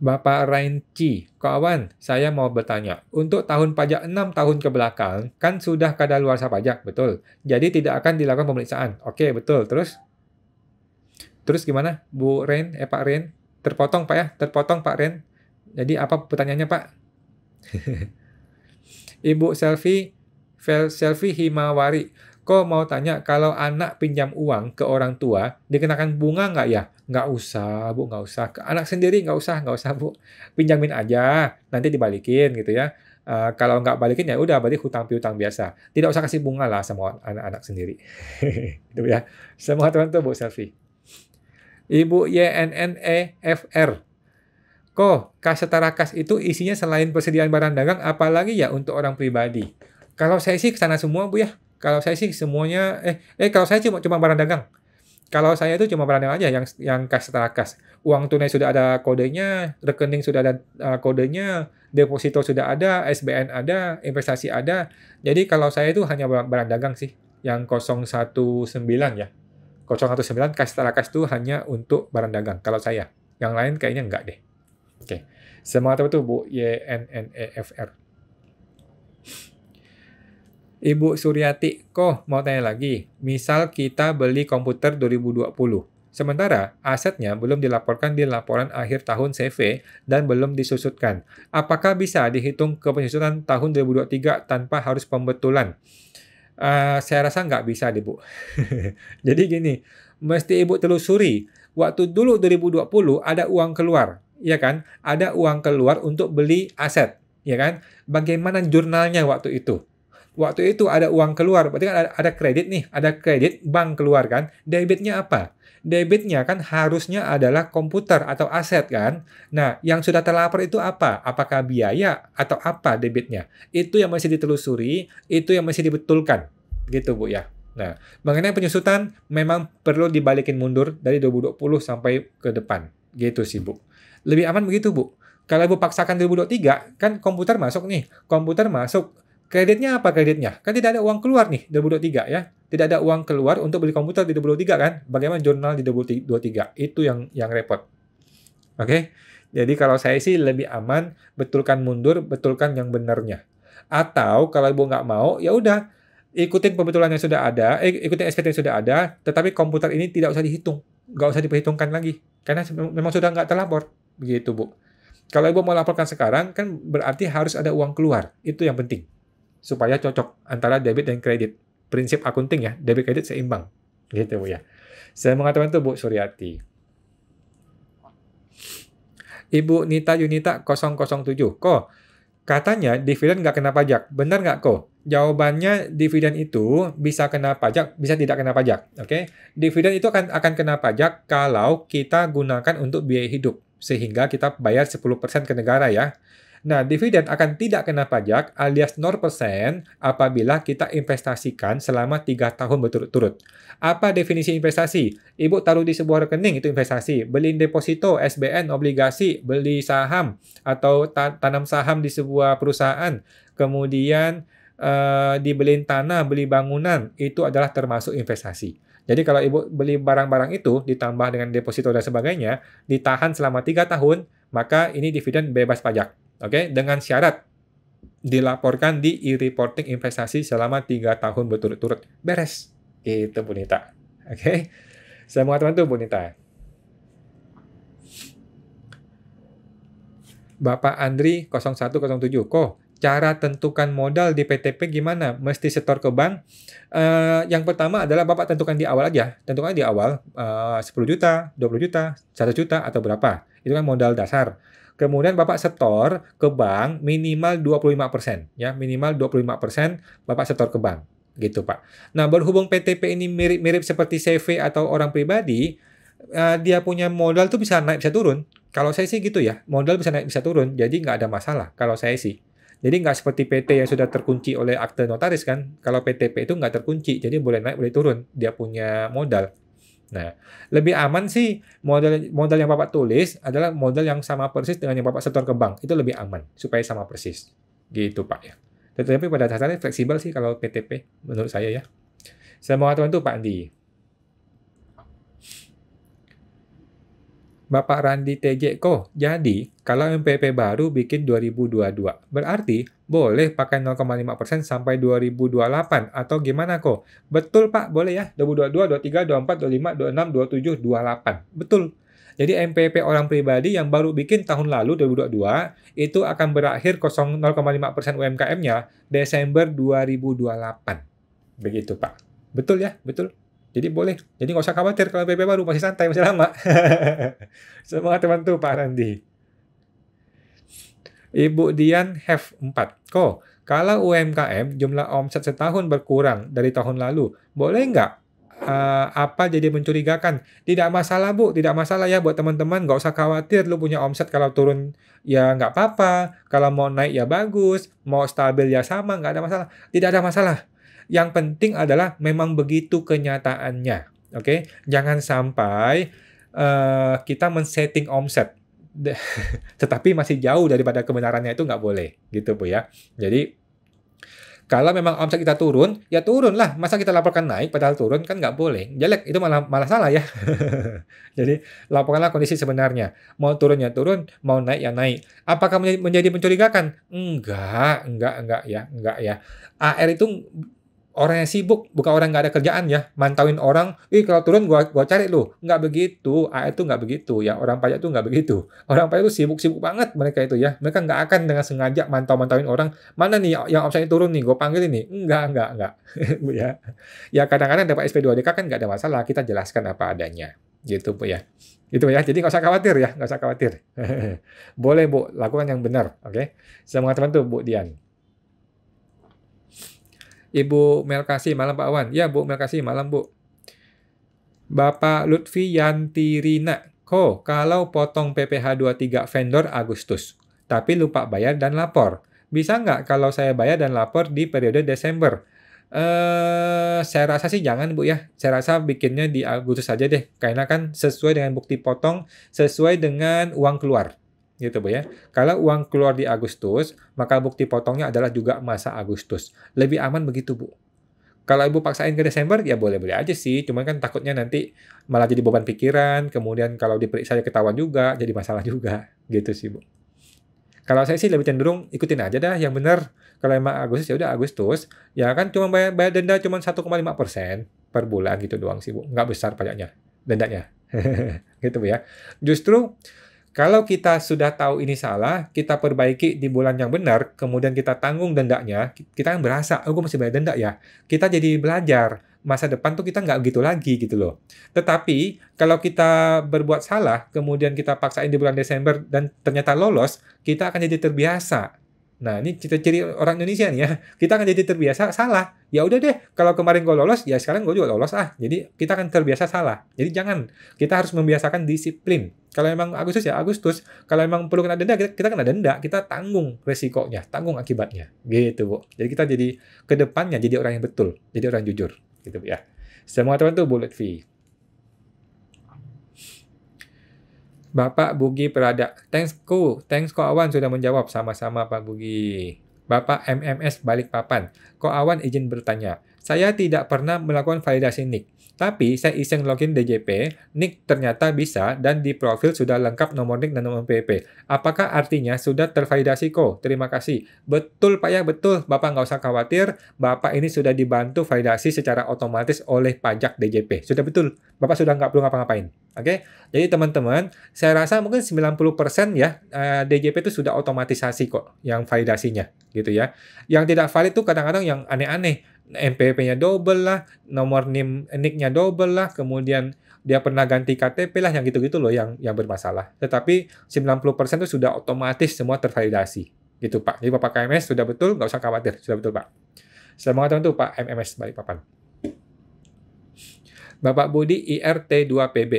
Speaker 1: Bapak Rainci, kawan, saya mau bertanya. Untuk tahun pajak 6 tahun ke belakang, kan sudah luar pajak, betul? Jadi tidak akan dilakukan pemeriksaan. Oke, betul. Terus? Terus gimana Bu Ren? eh Pak Ren? Terpotong Pak ya, terpotong Pak Ren. Jadi apa pertanyaannya Pak? <laughs> Ibu selfie, selfie Himawari. Kok mau tanya kalau anak pinjam uang ke orang tua dikenakan bunga nggak ya? Nggak usah bu, nggak usah. Ke anak sendiri nggak usah, nggak usah bu. Pinjamin aja, nanti dibalikin gitu ya. Uh, kalau nggak balikin ya udah berarti hutang piutang biasa. Tidak usah kasih bunga lah sama anak-anak sendiri. <laughs> itu ya. Semua teman tuh bu selfie. Ibu YNNEFR. kok kas setara kas itu isinya selain persediaan barang dagang, apalagi ya untuk orang pribadi. Kalau saya sih kesana semua, Bu ya. Kalau saya sih semuanya, eh, eh kalau saya cuma, cuma barang dagang. Kalau saya itu cuma barang dagang aja yang yang kas setara kas. Uang tunai sudah ada kodenya, rekening sudah ada uh, kodenya, deposito sudah ada, SBN ada, investasi ada. Jadi kalau saya itu hanya barang dagang sih, yang 019 ya. 019 kas terakas kas itu hanya untuk barang dagang kalau saya. Yang lain kayaknya enggak deh. Oke. Okay. Semangat apa tuh Bu YNNEFR? Ibu Suryati, kok mau tanya lagi, misal kita beli komputer 2020, sementara asetnya belum dilaporkan di laporan akhir tahun CV dan belum disusutkan. Apakah bisa dihitung ke penyusutan tahun 2023 tanpa harus pembetulan? uh, saya rasa nggak bisa deh Bu. <laughs> Jadi gini, mesti Ibu telusuri. Waktu dulu 2020 ada uang keluar, ya kan? Ada uang keluar untuk beli aset, ya kan? Bagaimana jurnalnya waktu itu? Waktu itu ada uang keluar, berarti kan ada, kredit nih, ada kredit bank keluar kan. Debitnya apa? Debitnya kan harusnya adalah komputer atau aset kan. Nah, yang sudah terlapor itu apa? Apakah biaya atau apa debitnya? Itu yang masih ditelusuri, itu yang masih dibetulkan. Gitu Bu ya. Nah, mengenai penyusutan memang perlu dibalikin mundur dari 2020 sampai ke depan. Gitu sih Bu. Lebih aman begitu Bu. Kalau Ibu paksakan 2023, kan komputer masuk nih. Komputer masuk, Kreditnya apa kreditnya? Kan tidak ada uang keluar nih 2023 ya. Tidak ada uang keluar untuk beli komputer di 2023 kan? Bagaimana jurnal di 2023? Itu yang yang repot. Oke. Okay? Jadi kalau saya sih lebih aman betulkan mundur, betulkan yang benarnya. Atau kalau ibu nggak mau, ya udah ikutin pembetulan yang sudah ada, eh, ikutin SPT yang sudah ada, tetapi komputer ini tidak usah dihitung, nggak usah diperhitungkan lagi, karena memang sudah nggak terlapor, begitu bu. Kalau ibu mau laporkan sekarang, kan berarti harus ada uang keluar, itu yang penting supaya cocok antara debit dan kredit. Prinsip akunting ya, debit kredit seimbang. Gitu Bu ya. Saya mengatakan itu Bu Suryati. Ibu Nita Yunita 007. kok katanya dividen nggak kena pajak. Benar nggak kok Jawabannya dividen itu bisa kena pajak, bisa tidak kena pajak. Oke, okay? dividen itu akan akan kena pajak kalau kita gunakan untuk biaya hidup sehingga kita bayar 10% ke negara ya. Nah, dividen akan tidak kena pajak alias 0% apabila kita investasikan selama 3 tahun berturut-turut. Apa definisi investasi? Ibu taruh di sebuah rekening itu investasi, beli deposito, SBN, obligasi, beli saham atau ta tanam saham di sebuah perusahaan, kemudian Uh, dibeliin tanah, beli bangunan, itu adalah termasuk investasi. Jadi kalau ibu beli barang-barang itu ditambah dengan deposito dan sebagainya, ditahan selama 3 tahun, maka ini dividen bebas pajak. Oke, okay? dengan syarat dilaporkan di e-reporting investasi selama tiga tahun berturut-turut. Beres. Itu Bunita. Oke. Okay? Saya mau teman tuh Bunita. Bapak Andri 0107. Kok cara tentukan modal di PTP gimana? Mesti setor ke bank? Uh, yang pertama adalah Bapak tentukan di awal aja. Tentukan di awal eh, uh, 10 juta, 20 juta, 1 juta atau berapa. Itu kan modal dasar. Kemudian Bapak setor ke bank minimal 25%, ya, minimal 25% Bapak setor ke bank, gitu, Pak. Nah, berhubung PTP ini mirip-mirip seperti CV atau orang pribadi, uh, dia punya modal tuh bisa naik bisa turun. Kalau saya sih gitu ya, modal bisa naik bisa turun, jadi nggak ada masalah kalau saya sih. Jadi nggak seperti PT yang sudah terkunci oleh akte notaris kan. Kalau PTP itu nggak terkunci, jadi boleh naik boleh turun. Dia punya modal. Nah, lebih aman sih modal modal yang Bapak tulis adalah modal yang sama persis dengan yang Bapak setor ke bank. Itu lebih aman supaya sama persis. Gitu, Pak ya. Tetapi pada dasarnya fleksibel sih kalau PTP menurut saya ya. Saya mau itu Pak Andi. Bapak Randi TJ, kok jadi kalau MPP baru bikin 2022, berarti boleh pakai 0,5% sampai 2028 atau gimana kok? Betul Pak, boleh ya. 2022, 23, 24, 25, 26, 27, 28. Betul. Jadi MPP orang pribadi yang baru bikin tahun lalu 2022 itu akan berakhir 0,5% UMKM-nya Desember 2028. Begitu Pak. Betul ya? Betul. Jadi boleh. Jadi nggak usah khawatir kalau MPP baru masih santai, masih lama. <laughs> Semangat teman tuh Pak Randi. Ibu Dian have 4. Ko, kalau UMKM jumlah omset setahun berkurang dari tahun lalu, boleh nggak uh, apa jadi mencurigakan? Tidak masalah Bu, tidak masalah ya buat teman-teman, nggak usah khawatir lu punya omset kalau turun ya nggak apa-apa, kalau mau naik ya bagus, mau stabil ya sama, nggak ada masalah. Tidak ada masalah. Yang penting adalah memang begitu kenyataannya. Oke, okay? jangan sampai uh, kita men-setting omset <laughs> tetapi masih jauh daripada kebenarannya itu nggak boleh gitu bu ya. Jadi kalau memang omset kita turun, ya turun lah. Masa kita laporkan naik padahal turun kan nggak boleh. Jelek itu malah malah salah ya. <laughs> Jadi laporkanlah kondisi sebenarnya. Mau turun ya turun, mau naik ya naik. Apakah menjadi mencurigakan? Enggak, enggak, enggak ya, enggak ya. AR itu orang yang sibuk, bukan orang yang nggak ada kerjaan ya. Mantauin orang, ih kalau turun gua gua cari lu. Nggak begitu, ah itu nggak begitu ya. Orang pajak itu nggak begitu. Orang pajak itu sibuk-sibuk banget mereka itu ya. Mereka nggak akan dengan sengaja mantau-mantauin orang. Mana nih yang opsi turun nih, gua panggil ini. Enggak, enggak, enggak. <laughs> ya. Ya kadang-kadang dapat SP2DK kan nggak ada masalah, kita jelaskan apa adanya. Gitu Bu ya. Itu ya, jadi nggak usah khawatir ya, nggak usah khawatir. <laughs> Boleh Bu, lakukan yang benar, oke? Okay? Saya mengatakan tuh Bu Dian. Ibu Melkasi, malam Pak Wan. Ya, Bu Melkasi, malam Bu. Bapak Lutfi Yanti Rina. Ko, kalau potong PPh 23 vendor Agustus, tapi lupa bayar dan lapor. Bisa nggak kalau saya bayar dan lapor di periode Desember? Eh, saya rasa sih jangan Bu ya. Saya rasa bikinnya di Agustus saja deh. Karena kan sesuai dengan bukti potong, sesuai dengan uang keluar gitu Bu ya. Kalau uang keluar di Agustus, maka bukti potongnya adalah juga masa Agustus. Lebih aman begitu Bu. Kalau Ibu paksain ke Desember, ya boleh-boleh aja sih. Cuman kan takutnya nanti malah jadi beban pikiran, kemudian kalau diperiksa ya ketahuan juga, jadi masalah <laughs> juga. Gitu sih Bu. Kalau saya sih lebih cenderung ikutin aja dah yang benar. Kalau emang Agustus ya udah Agustus, ya kan cuma bayar, bayar denda cuma 1,5 persen per bulan gitu doang sih Bu. Nggak besar pajaknya, dendanya. <laughs> gitu Bu ya. Justru kalau kita sudah tahu ini salah, kita perbaiki di bulan yang benar, kemudian kita tanggung dendanya, kita kan berasa, oh gue masih bayar denda ya. Kita jadi belajar, masa depan tuh kita nggak gitu lagi gitu loh. Tetapi kalau kita berbuat salah, kemudian kita paksain di bulan Desember dan ternyata lolos, kita akan jadi terbiasa Nah, ini ciri-ciri orang Indonesia nih ya. <laughs> Kita akan jadi terbiasa salah. Ya udah deh, kalau kemarin gue lolos, ya sekarang gue juga lolos ah. Jadi kita akan terbiasa salah. Jadi jangan. Kita harus membiasakan disiplin. Kalau emang Agustus ya Agustus. Kalau emang perlu kena denda, kita, kena denda. Kita tanggung resikonya, tanggung akibatnya. Gitu, Bu. Jadi kita jadi ke depannya jadi orang yang betul. Jadi orang jujur. Gitu, ya. Semua teman tuh bullet fee. Bapak Bugi Prada. Thanks ku, thanks Ko Awan sudah menjawab. Sama-sama Pak Bugi. Bapak MMS balik papan. Ko Awan izin bertanya. Saya tidak pernah melakukan validasi nik. Tapi saya iseng login DJP, nick ternyata bisa dan di profil sudah lengkap nomor nick dan nomor PP. Apakah artinya sudah tervalidasi kok? Terima kasih. Betul Pak ya, betul. Bapak nggak usah khawatir, Bapak ini sudah dibantu validasi secara otomatis oleh pajak DJP. Sudah betul. Bapak sudah nggak perlu ngapa-ngapain. Oke, okay? jadi teman-teman, saya rasa mungkin 90% ya eh, DJP itu sudah otomatisasi kok yang validasinya gitu ya. Yang tidak valid itu kadang-kadang yang aneh-aneh MPP-nya double lah, nomor NIM nick-nya double lah, kemudian dia pernah ganti KTP lah yang gitu-gitu loh yang yang bermasalah. Tetapi 90% itu sudah otomatis semua tervalidasi gitu Pak. Jadi Bapak KMS sudah betul, nggak usah khawatir, sudah betul Pak. selamat datang tuh Pak MMS balik papan. Bapak Budi IRT 2 PB.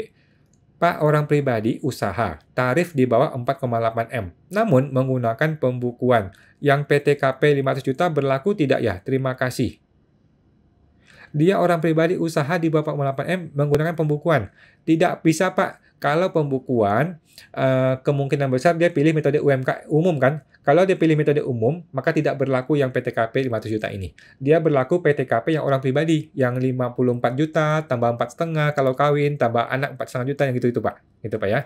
Speaker 1: Pak orang pribadi usaha, tarif di bawah 4,8 M. Namun menggunakan pembukuan yang PTKP 500 juta berlaku tidak ya? Terima kasih. Dia orang pribadi usaha di bawah 48M menggunakan pembukuan. Tidak bisa, Pak. Kalau pembukuan, eh, kemungkinan besar dia pilih metode UMK umum kan. Kalau dia pilih metode umum, maka tidak berlaku yang PTKP 500 juta ini. Dia berlaku PTKP yang orang pribadi, yang 54 juta, tambah setengah kalau kawin, tambah anak setengah juta, yang gitu-gitu, Pak. Gitu, Pak ya.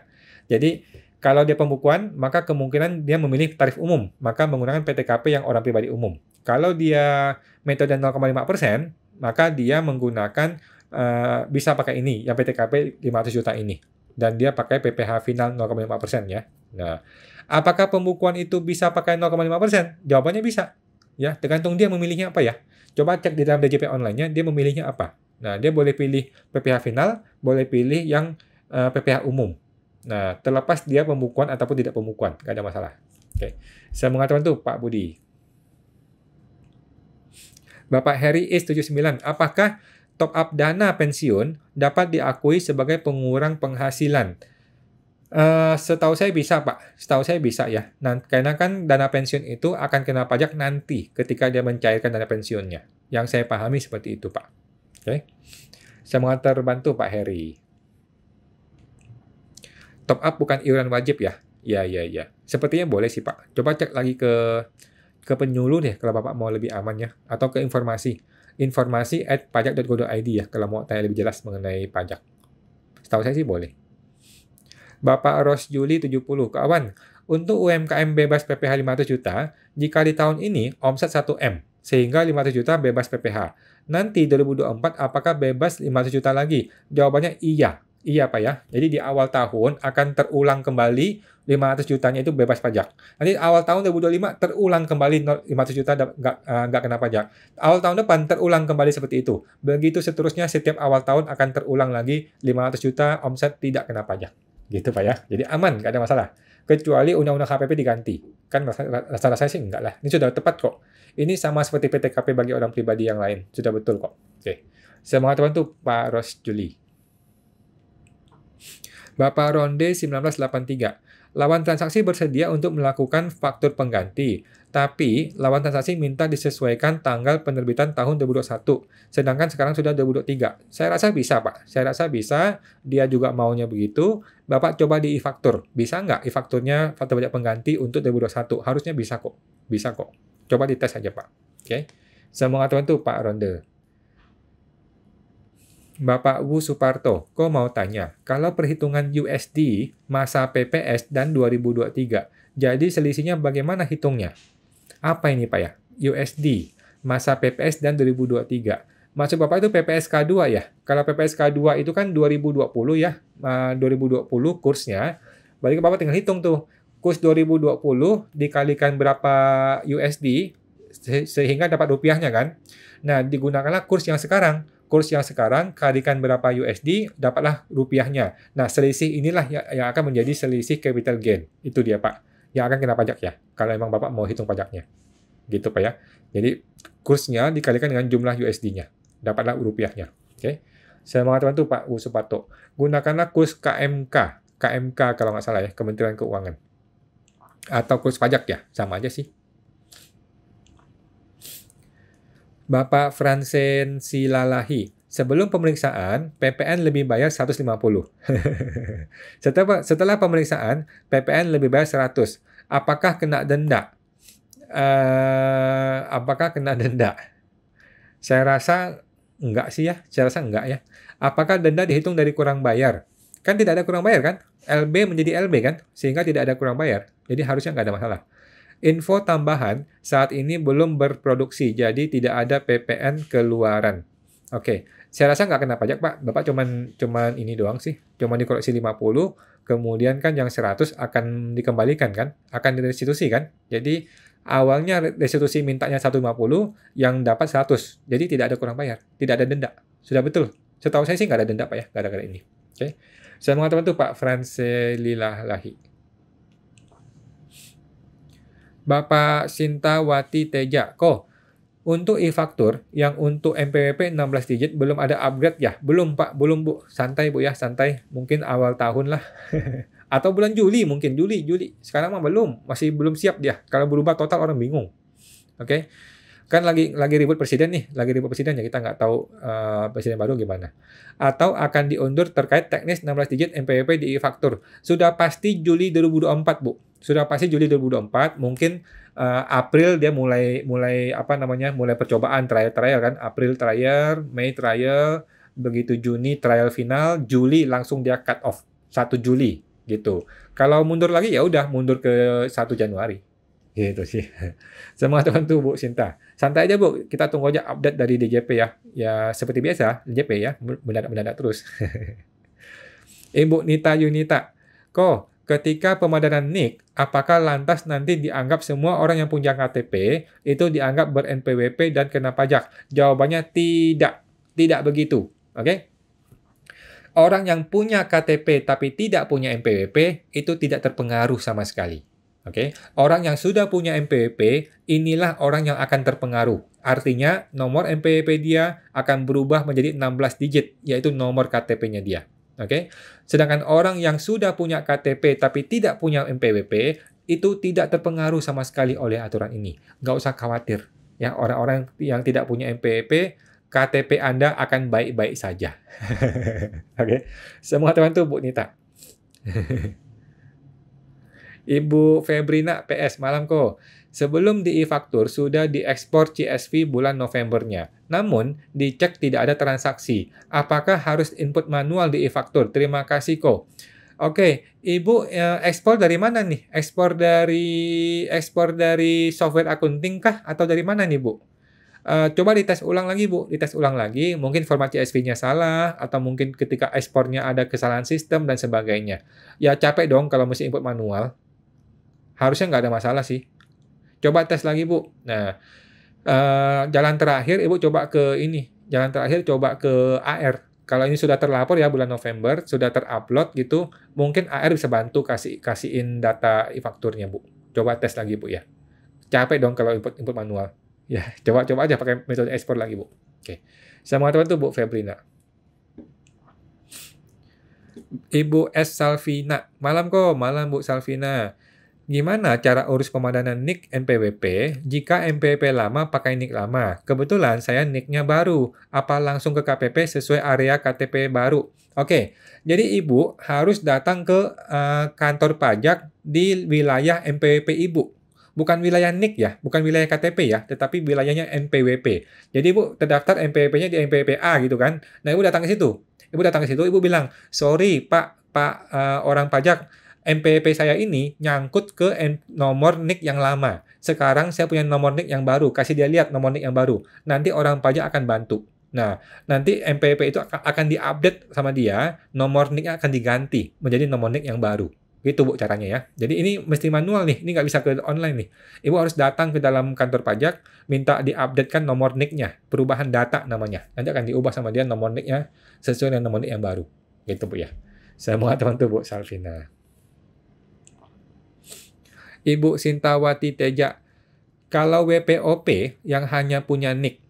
Speaker 1: Jadi, kalau dia pembukuan, maka kemungkinan dia memilih tarif umum, maka menggunakan PTKP yang orang pribadi umum. Kalau dia metode 0,5%, maka dia menggunakan uh, bisa pakai ini, yang PTKP 500 juta ini. Dan dia pakai PPH final 0,5% ya. Nah, apakah pembukuan itu bisa pakai 0,5%? Jawabannya bisa. Ya, tergantung dia memilihnya apa ya. Coba cek di dalam DJP online dia memilihnya apa. Nah, dia boleh pilih PPH final, boleh pilih yang uh, eh, PPH umum. Nah, terlepas dia pembukuan ataupun tidak pembukuan, nggak ada masalah. Oke, saya mengatakan tuh Pak Budi. Bapak Harry Is 79, apakah top up dana pensiun dapat diakui sebagai pengurang penghasilan? Uh, setahu saya bisa Pak, setahu saya bisa ya. Nah, karena kan dana pensiun itu akan kena pajak nanti ketika dia mencairkan dana pensiunnya. Yang saya pahami seperti itu Pak. Oke, okay. saya mengantar terbantu Pak Harry. Top up bukan iuran wajib ya? Ya ya ya. Sepertinya boleh sih Pak. Coba cek lagi ke ke penyuluh deh kalau Bapak mau lebih aman ya atau ke informasi informasi at pajak.go.id ya kalau mau tanya lebih jelas mengenai pajak. Setahu saya sih boleh. Bapak Ros Juli 70, kawan, untuk UMKM bebas PPh 500 juta, jika di tahun ini omset 1M, sehingga 500 juta bebas PPh. Nanti 2024 apakah bebas 500 juta lagi? Jawabannya iya, Iya Pak ya. Jadi di awal tahun akan terulang kembali 500 jutanya itu bebas pajak. Nanti awal tahun 2025 terulang kembali 500 juta nggak eh, nggak kena pajak. Awal tahun depan terulang kembali seperti itu. Begitu seterusnya setiap awal tahun akan terulang lagi 500 juta omset tidak kena pajak. Gitu Pak ya. Jadi aman, nggak ada masalah. Kecuali undang-undang HPP diganti. Kan rasa-rasa sih enggak lah. Ini sudah tepat kok. Ini sama seperti PTKP bagi orang pribadi yang lain. Sudah betul kok. Oke. Semangat tuh Pak Ros Juli. Bapak Ronde 1983. Lawan transaksi bersedia untuk melakukan faktur pengganti, tapi lawan transaksi minta disesuaikan tanggal penerbitan tahun 2021, sedangkan sekarang sudah 2023. Saya rasa bisa, Pak. Saya rasa bisa, dia juga maunya begitu. Bapak coba di e-faktur. Bisa nggak e-fakturnya faktur pajak pengganti untuk 2021? Harusnya bisa kok. Bisa kok. Coba dites aja, Pak. Oke. Okay? Saya teman itu, Pak Ronde. Bapak Wu Suparto, kau mau tanya, kalau perhitungan USD, masa PPS dan 2023, jadi selisihnya bagaimana hitungnya? Apa ini Pak ya? USD, masa PPS dan 2023. Maksud Bapak itu PPS k 2 ya? Kalau PPS k 2 itu kan 2020 ya, 2020 eh, kursnya. Berarti Bapak tinggal hitung tuh, kurs 2020 dikalikan berapa USD, sehingga dapat rupiahnya kan? Nah, digunakanlah kurs yang sekarang, kurs yang sekarang kalikan berapa USD dapatlah rupiahnya. Nah, selisih inilah ya, yang akan menjadi selisih capital gain. Itu dia, Pak. Yang akan kena pajak ya, kalau memang Bapak mau hitung pajaknya. Gitu, Pak ya. Jadi, kursnya dikalikan dengan jumlah USD-nya. Dapatlah rupiahnya. Oke. Okay? Saya mengatakan itu Pak Usupato. Gunakanlah kurs KMK. KMK kalau nggak salah ya, Kementerian Keuangan. Atau kurs pajak ya, sama aja sih. Bapak Fransen Silalahi. Sebelum pemeriksaan, PPN lebih bayar 150. <laughs> setelah, setelah pemeriksaan, PPN lebih bayar 100. Apakah kena denda? Uh, apakah kena denda? Saya rasa enggak sih ya. Saya rasa enggak ya. Apakah denda dihitung dari kurang bayar? Kan tidak ada kurang bayar kan? LB menjadi LB kan? Sehingga tidak ada kurang bayar. Jadi harusnya enggak ada masalah. Info tambahan, saat ini belum berproduksi, jadi tidak ada PPN keluaran. Oke, saya rasa nggak kena pajak Pak. Bapak cuman cuman ini doang sih. Cuman dikoleksi 50, kemudian kan yang 100 akan dikembalikan kan? Akan direstitusi kan? Jadi awalnya restitusi mintanya 150, yang dapat 100. Jadi tidak ada kurang bayar, tidak ada denda. Sudah betul. Setahu saya sih nggak ada denda Pak ya, nggak ada kali ini. Oke. Saya mengatakan tuh Pak Franselila Lahi. Bapak Sintawati Teja. Ko, untuk e-faktur yang untuk MPWP 16 digit belum ada upgrade ya? Belum Pak, belum Bu. Santai Bu ya, santai. Mungkin awal tahun lah. <laughs> Atau bulan Juli mungkin, Juli, Juli. Sekarang mah belum, masih belum siap dia. Kalau berubah total orang bingung. Oke. Okay? Kan lagi lagi ribut presiden nih, lagi ribut presiden ya kita nggak tahu uh, presiden baru gimana. Atau akan diundur terkait teknis 16 digit MPWP di e-faktur. Sudah pasti Juli 2024, Bu sudah pasti Juli 2024 mungkin uh, April dia mulai mulai apa namanya mulai percobaan trial trial kan April trial Mei trial begitu Juni trial final Juli langsung dia cut off 1 Juli gitu kalau mundur lagi ya udah mundur ke 1 Januari gitu sih <laughs> semua teman tuh Bu Sinta santai aja Bu kita tunggu aja update dari DJP ya ya seperti biasa DJP ya mendadak mendadak terus <laughs> Ibu Nita Yunita kok ketika pemadanan NIK, apakah lantas nanti dianggap semua orang yang punya KTP itu dianggap ber-NPWP dan kena pajak? Jawabannya tidak. Tidak begitu. Oke? Okay? Orang yang punya KTP tapi tidak punya NPWP itu tidak terpengaruh sama sekali. Oke, okay? orang yang sudah punya NPWP inilah orang yang akan terpengaruh. Artinya nomor NPWP dia akan berubah menjadi 16 digit yaitu nomor KTP-nya dia. Oke. Okay? Sedangkan orang yang sudah punya KTP tapi tidak punya NPWP itu tidak terpengaruh sama sekali oleh aturan ini. Gak usah khawatir. Ya, orang-orang yang tidak punya NPWP KTP Anda akan baik-baik saja. <laughs> Oke. okay? Semua teman tuh Bu Nita. <laughs> Ibu Febrina PS malam kok. Sebelum di e-faktur sudah diekspor CSV bulan Novembernya. Namun, dicek tidak ada transaksi. Apakah harus input manual di e-faktur? Terima kasih, Ko. Oke, Ibu eh, ekspor dari mana nih? Ekspor dari ekspor dari software accounting kah atau dari mana nih, Bu? Uh, coba dites ulang lagi Bu, dites ulang lagi. Mungkin format CSV-nya salah atau mungkin ketika ekspornya ada kesalahan sistem dan sebagainya. Ya capek dong kalau mesti input manual. Harusnya nggak ada masalah sih. Coba tes lagi Bu. Nah, uh, jalan terakhir Ibu coba ke ini. Jalan terakhir coba ke AR kalau ini sudah terlapor ya bulan November, sudah terupload gitu, mungkin AR bisa bantu kasih kasihin data e-fakturnya, Bu. Coba tes lagi, Bu ya. Capek dong kalau input input manual. <laughs> Ya, coba coba aja pakai metode ekspor lagi, Bu. Oke. Sama teman tuh Bu Febrina. Ibu S Salvina. Malam kok, malam Bu Salvina. Gimana cara urus pemadanan nik NPWP jika NPWP lama pakai nik lama? Kebetulan saya NIK-nya baru. Apa langsung ke KPP sesuai area KTP baru? Oke, jadi ibu harus datang ke uh, kantor pajak di wilayah NPWP ibu. Bukan wilayah NIK ya, bukan wilayah KTP ya, tetapi wilayahnya NPWP. Jadi ibu terdaftar NPWP-nya di NPWP A gitu kan. Nah ibu datang ke situ. Ibu datang ke situ, ibu bilang, sorry pak, pak uh, orang pajak, MPP saya ini nyangkut ke nomor NIK yang lama. Sekarang saya punya nomor NIK yang baru. Kasih dia lihat nomor NIK yang baru. Nanti orang pajak akan bantu. Nah, nanti MPP itu akan diupdate sama dia, nomor NIK akan diganti menjadi nomor NIK yang baru. Gitu Bu caranya ya. Jadi ini mesti manual nih, ini nggak bisa ke online nih. Ibu harus datang ke dalam kantor pajak, minta diupdatekan nomor nik perubahan data namanya. Nanti akan diubah sama dia nomor nik sesuai dengan nomor NIK yang baru. Gitu Bu ya. Saya mau teman Bu Salvina. Ibu Sintawati Teja, kalau WPOP yang hanya punya NIK,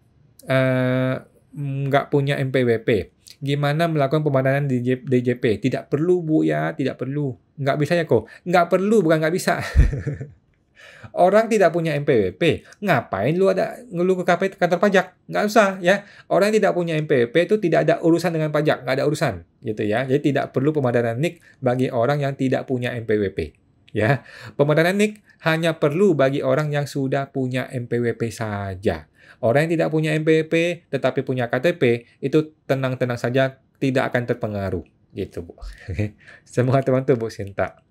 Speaker 1: nggak eh, nggak punya MPWP, gimana melakukan pemadanan di DJP? Tidak perlu Bu ya, tidak perlu. Nggak bisa ya kok. Nggak perlu, bukan nggak bisa. <laughs> Orang tidak punya MPWP, ngapain lu ada ngeluh ke kantor pajak? Nggak usah ya. Orang yang tidak punya MPWP itu tidak ada urusan dengan pajak, nggak ada urusan gitu ya. Jadi tidak perlu pemadanan NIK bagi orang yang tidak punya MPWP. Ya, Pemodalan nik hanya perlu bagi orang yang sudah punya MPWP saja. Orang yang tidak punya MPWP tetapi punya KTP itu tenang-tenang saja tidak akan terpengaruh gitu Bu. Oke. <laughs> Semoga teman tuh Bu Sinta.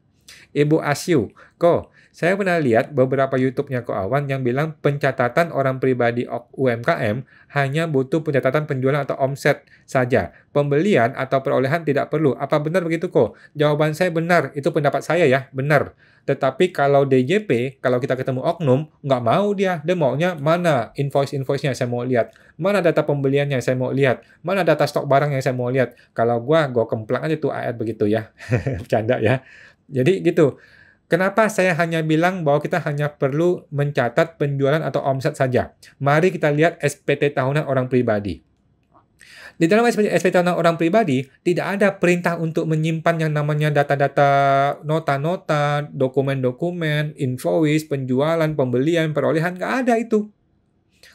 Speaker 1: Ibu Asyu, kok? Saya pernah lihat beberapa YouTube-nya Awan yang bilang pencatatan orang pribadi UMKM hanya butuh pencatatan penjualan atau omset saja. Pembelian atau perolehan tidak perlu. Apa benar begitu ko? Jawaban saya benar. Itu pendapat saya ya, benar. Tetapi kalau DJP, kalau kita ketemu oknum, nggak mau dia. Dia maunya mana invoice-invoice-nya saya mau lihat. Mana data pembeliannya saya mau lihat. Mana data stok barang yang saya mau lihat. Kalau gua, gua kemplang aja tuh ayat begitu ya. <laughs> Bercanda ya. Jadi gitu. Kenapa saya hanya bilang bahwa kita hanya perlu mencatat penjualan atau omset saja? Mari kita lihat SPT tahunan orang pribadi. Di dalam SPT, tahunan orang pribadi, tidak ada perintah untuk menyimpan yang namanya data-data nota-nota, dokumen-dokumen, invoice, penjualan, pembelian, perolehan, nggak ada itu.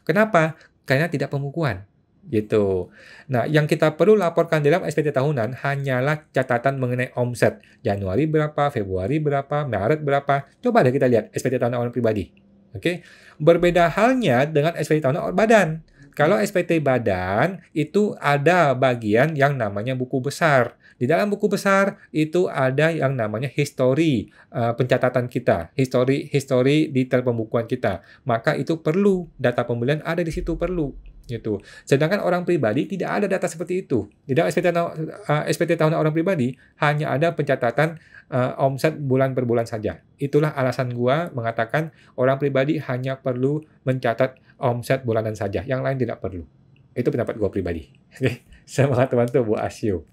Speaker 1: Kenapa? Karena tidak pemukuan gitu. Nah, yang kita perlu laporkan dalam SPT tahunan hanyalah catatan mengenai omset Januari berapa, Februari berapa, Maret berapa. Coba deh kita lihat SPT tahunan orang pribadi. Oke. Berbeda halnya dengan SPT tahunan orang badan. Kalau SPT badan itu ada bagian yang namanya buku besar. Di dalam buku besar itu ada yang namanya histori uh, pencatatan kita, histori histori detail pembukuan kita. Maka itu perlu data pembelian ada di situ perlu gitu. Sedangkan orang pribadi tidak ada data seperti itu. Tidak SPT, uh, eh, SPT tahunan orang pribadi hanya ada pencatatan uh, omset bulan per bulan saja. Itulah alasan gua mengatakan orang pribadi hanya perlu mencatat omset bulanan saja, yang lain tidak perlu. Itu pendapat gua pribadi. <laughs> Oke, semangat teman-teman Bu Asio.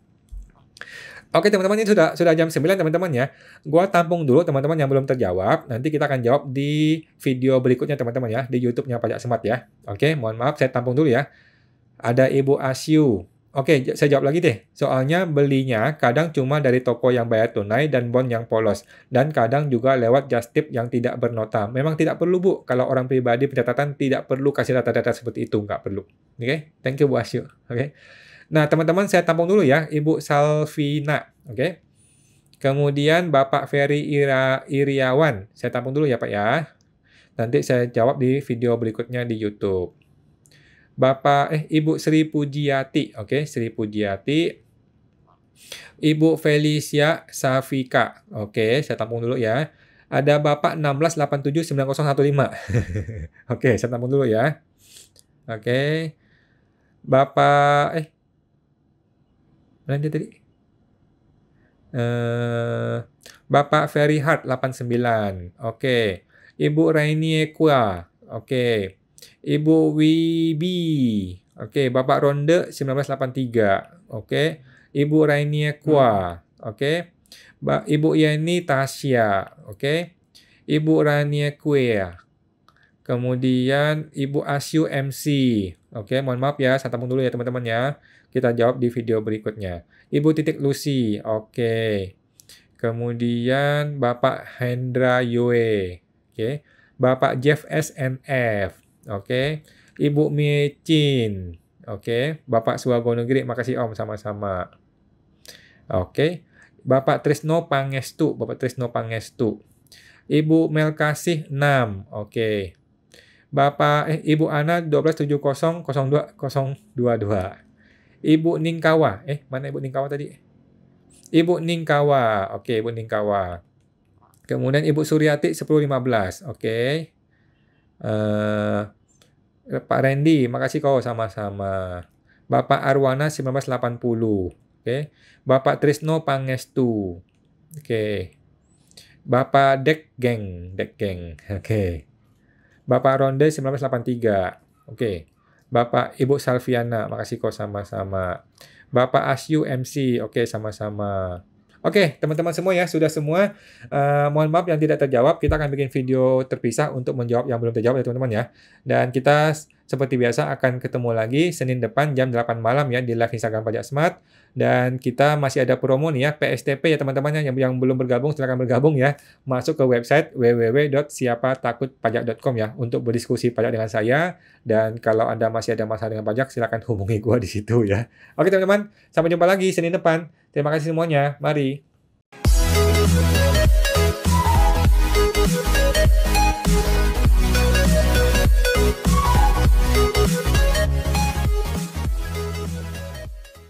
Speaker 1: Oke teman-teman ini sudah sudah jam 9 teman-teman ya. Gua tampung dulu teman-teman yang belum terjawab. Nanti kita akan jawab di video berikutnya teman-teman ya di YouTube-nya Pajak Semat ya. Oke, mohon maaf saya tampung dulu ya. Ada Ibu Asyu. Oke, saya jawab lagi deh. Soalnya belinya kadang cuma dari toko yang bayar tunai dan bond yang polos dan kadang juga lewat just tip yang tidak bernota. Memang tidak perlu Bu kalau orang pribadi pencatatan tidak perlu kasih data-data seperti itu, nggak perlu. Oke, thank you Bu Asyu. Oke. Nah, teman-teman saya tampung dulu ya, Ibu Salvina, oke. Okay? Kemudian Bapak Ferry Ira, Iriawan, saya tampung dulu ya Pak ya. Nanti saya jawab di video berikutnya di YouTube. Bapak eh Ibu Sri Pujiati, oke, okay? Sri Pujiati. Ibu Felicia Safika. Oke, okay, saya tampung dulu ya. Ada Bapak 16879015. <laughs> Oke, okay, saya tampung dulu ya. Oke. Okay. Bapak eh lanjut tadi uh, Bapak Ferry Hart 89 oke okay. Ibu Rainie Kua oke okay. Ibu Wibi oke okay. Bapak Ronde 1983 oke okay. Ibu Rainie Kua oke okay. Ibu Yani Tasya oke okay. Ibu Rania Kuea kemudian Ibu Asyu MC. Oke, mohon maaf ya, saya tampung dulu ya teman-teman ya. Kita jawab di video berikutnya. Ibu titik Lucy, oke. Okay. Kemudian Bapak Hendra Yue, oke. Okay. Bapak Jeff SNF, oke. Okay. Ibu Mecin, oke. Okay. Bapak suwago negeri makasih Om sama-sama. Oke. Okay. Bapak Trisno Pangestu, Bapak Trisno Pangestu. Ibu Melkasih 6. Oke. Okay. Bapak eh Ibu Ana dua Ibu Ningkawa. Eh, mana Ibu Ningkawa tadi? Ibu Ningkawa. Okey, Ibu Ningkawa. Kemudian Ibu Suryati 10.15. Okey. Uh, Pak Randy, makasih kau sama-sama. Bapak Arwana 1980. Okey. Bapak Trisno Pangestu. Okey. Bapak Dek Geng, Dek Geng. Okey. Bapak Ronde 1983. Okey. Bapak Ibu Salviana, makasih kok sama-sama. Bapak Asyu MC, oke okay, sama-sama. Oke, okay, teman-teman semua ya, sudah semua. Uh, mohon maaf yang tidak terjawab, kita akan bikin video terpisah untuk menjawab yang belum terjawab ya teman-teman ya. Dan kita seperti biasa akan ketemu lagi Senin depan jam 8 malam ya di live Instagram Pajak Smart. Dan kita masih ada promo nih ya, PSTP ya teman-teman ya, yang, yang belum bergabung silahkan bergabung ya. Masuk ke website www.siapatakutpajak.com ya untuk berdiskusi pajak dengan saya. Dan kalau Anda masih ada masalah dengan pajak silahkan hubungi gua di situ ya. Oke teman-teman, sampai jumpa lagi Senin depan. Terima kasih semuanya. Mari.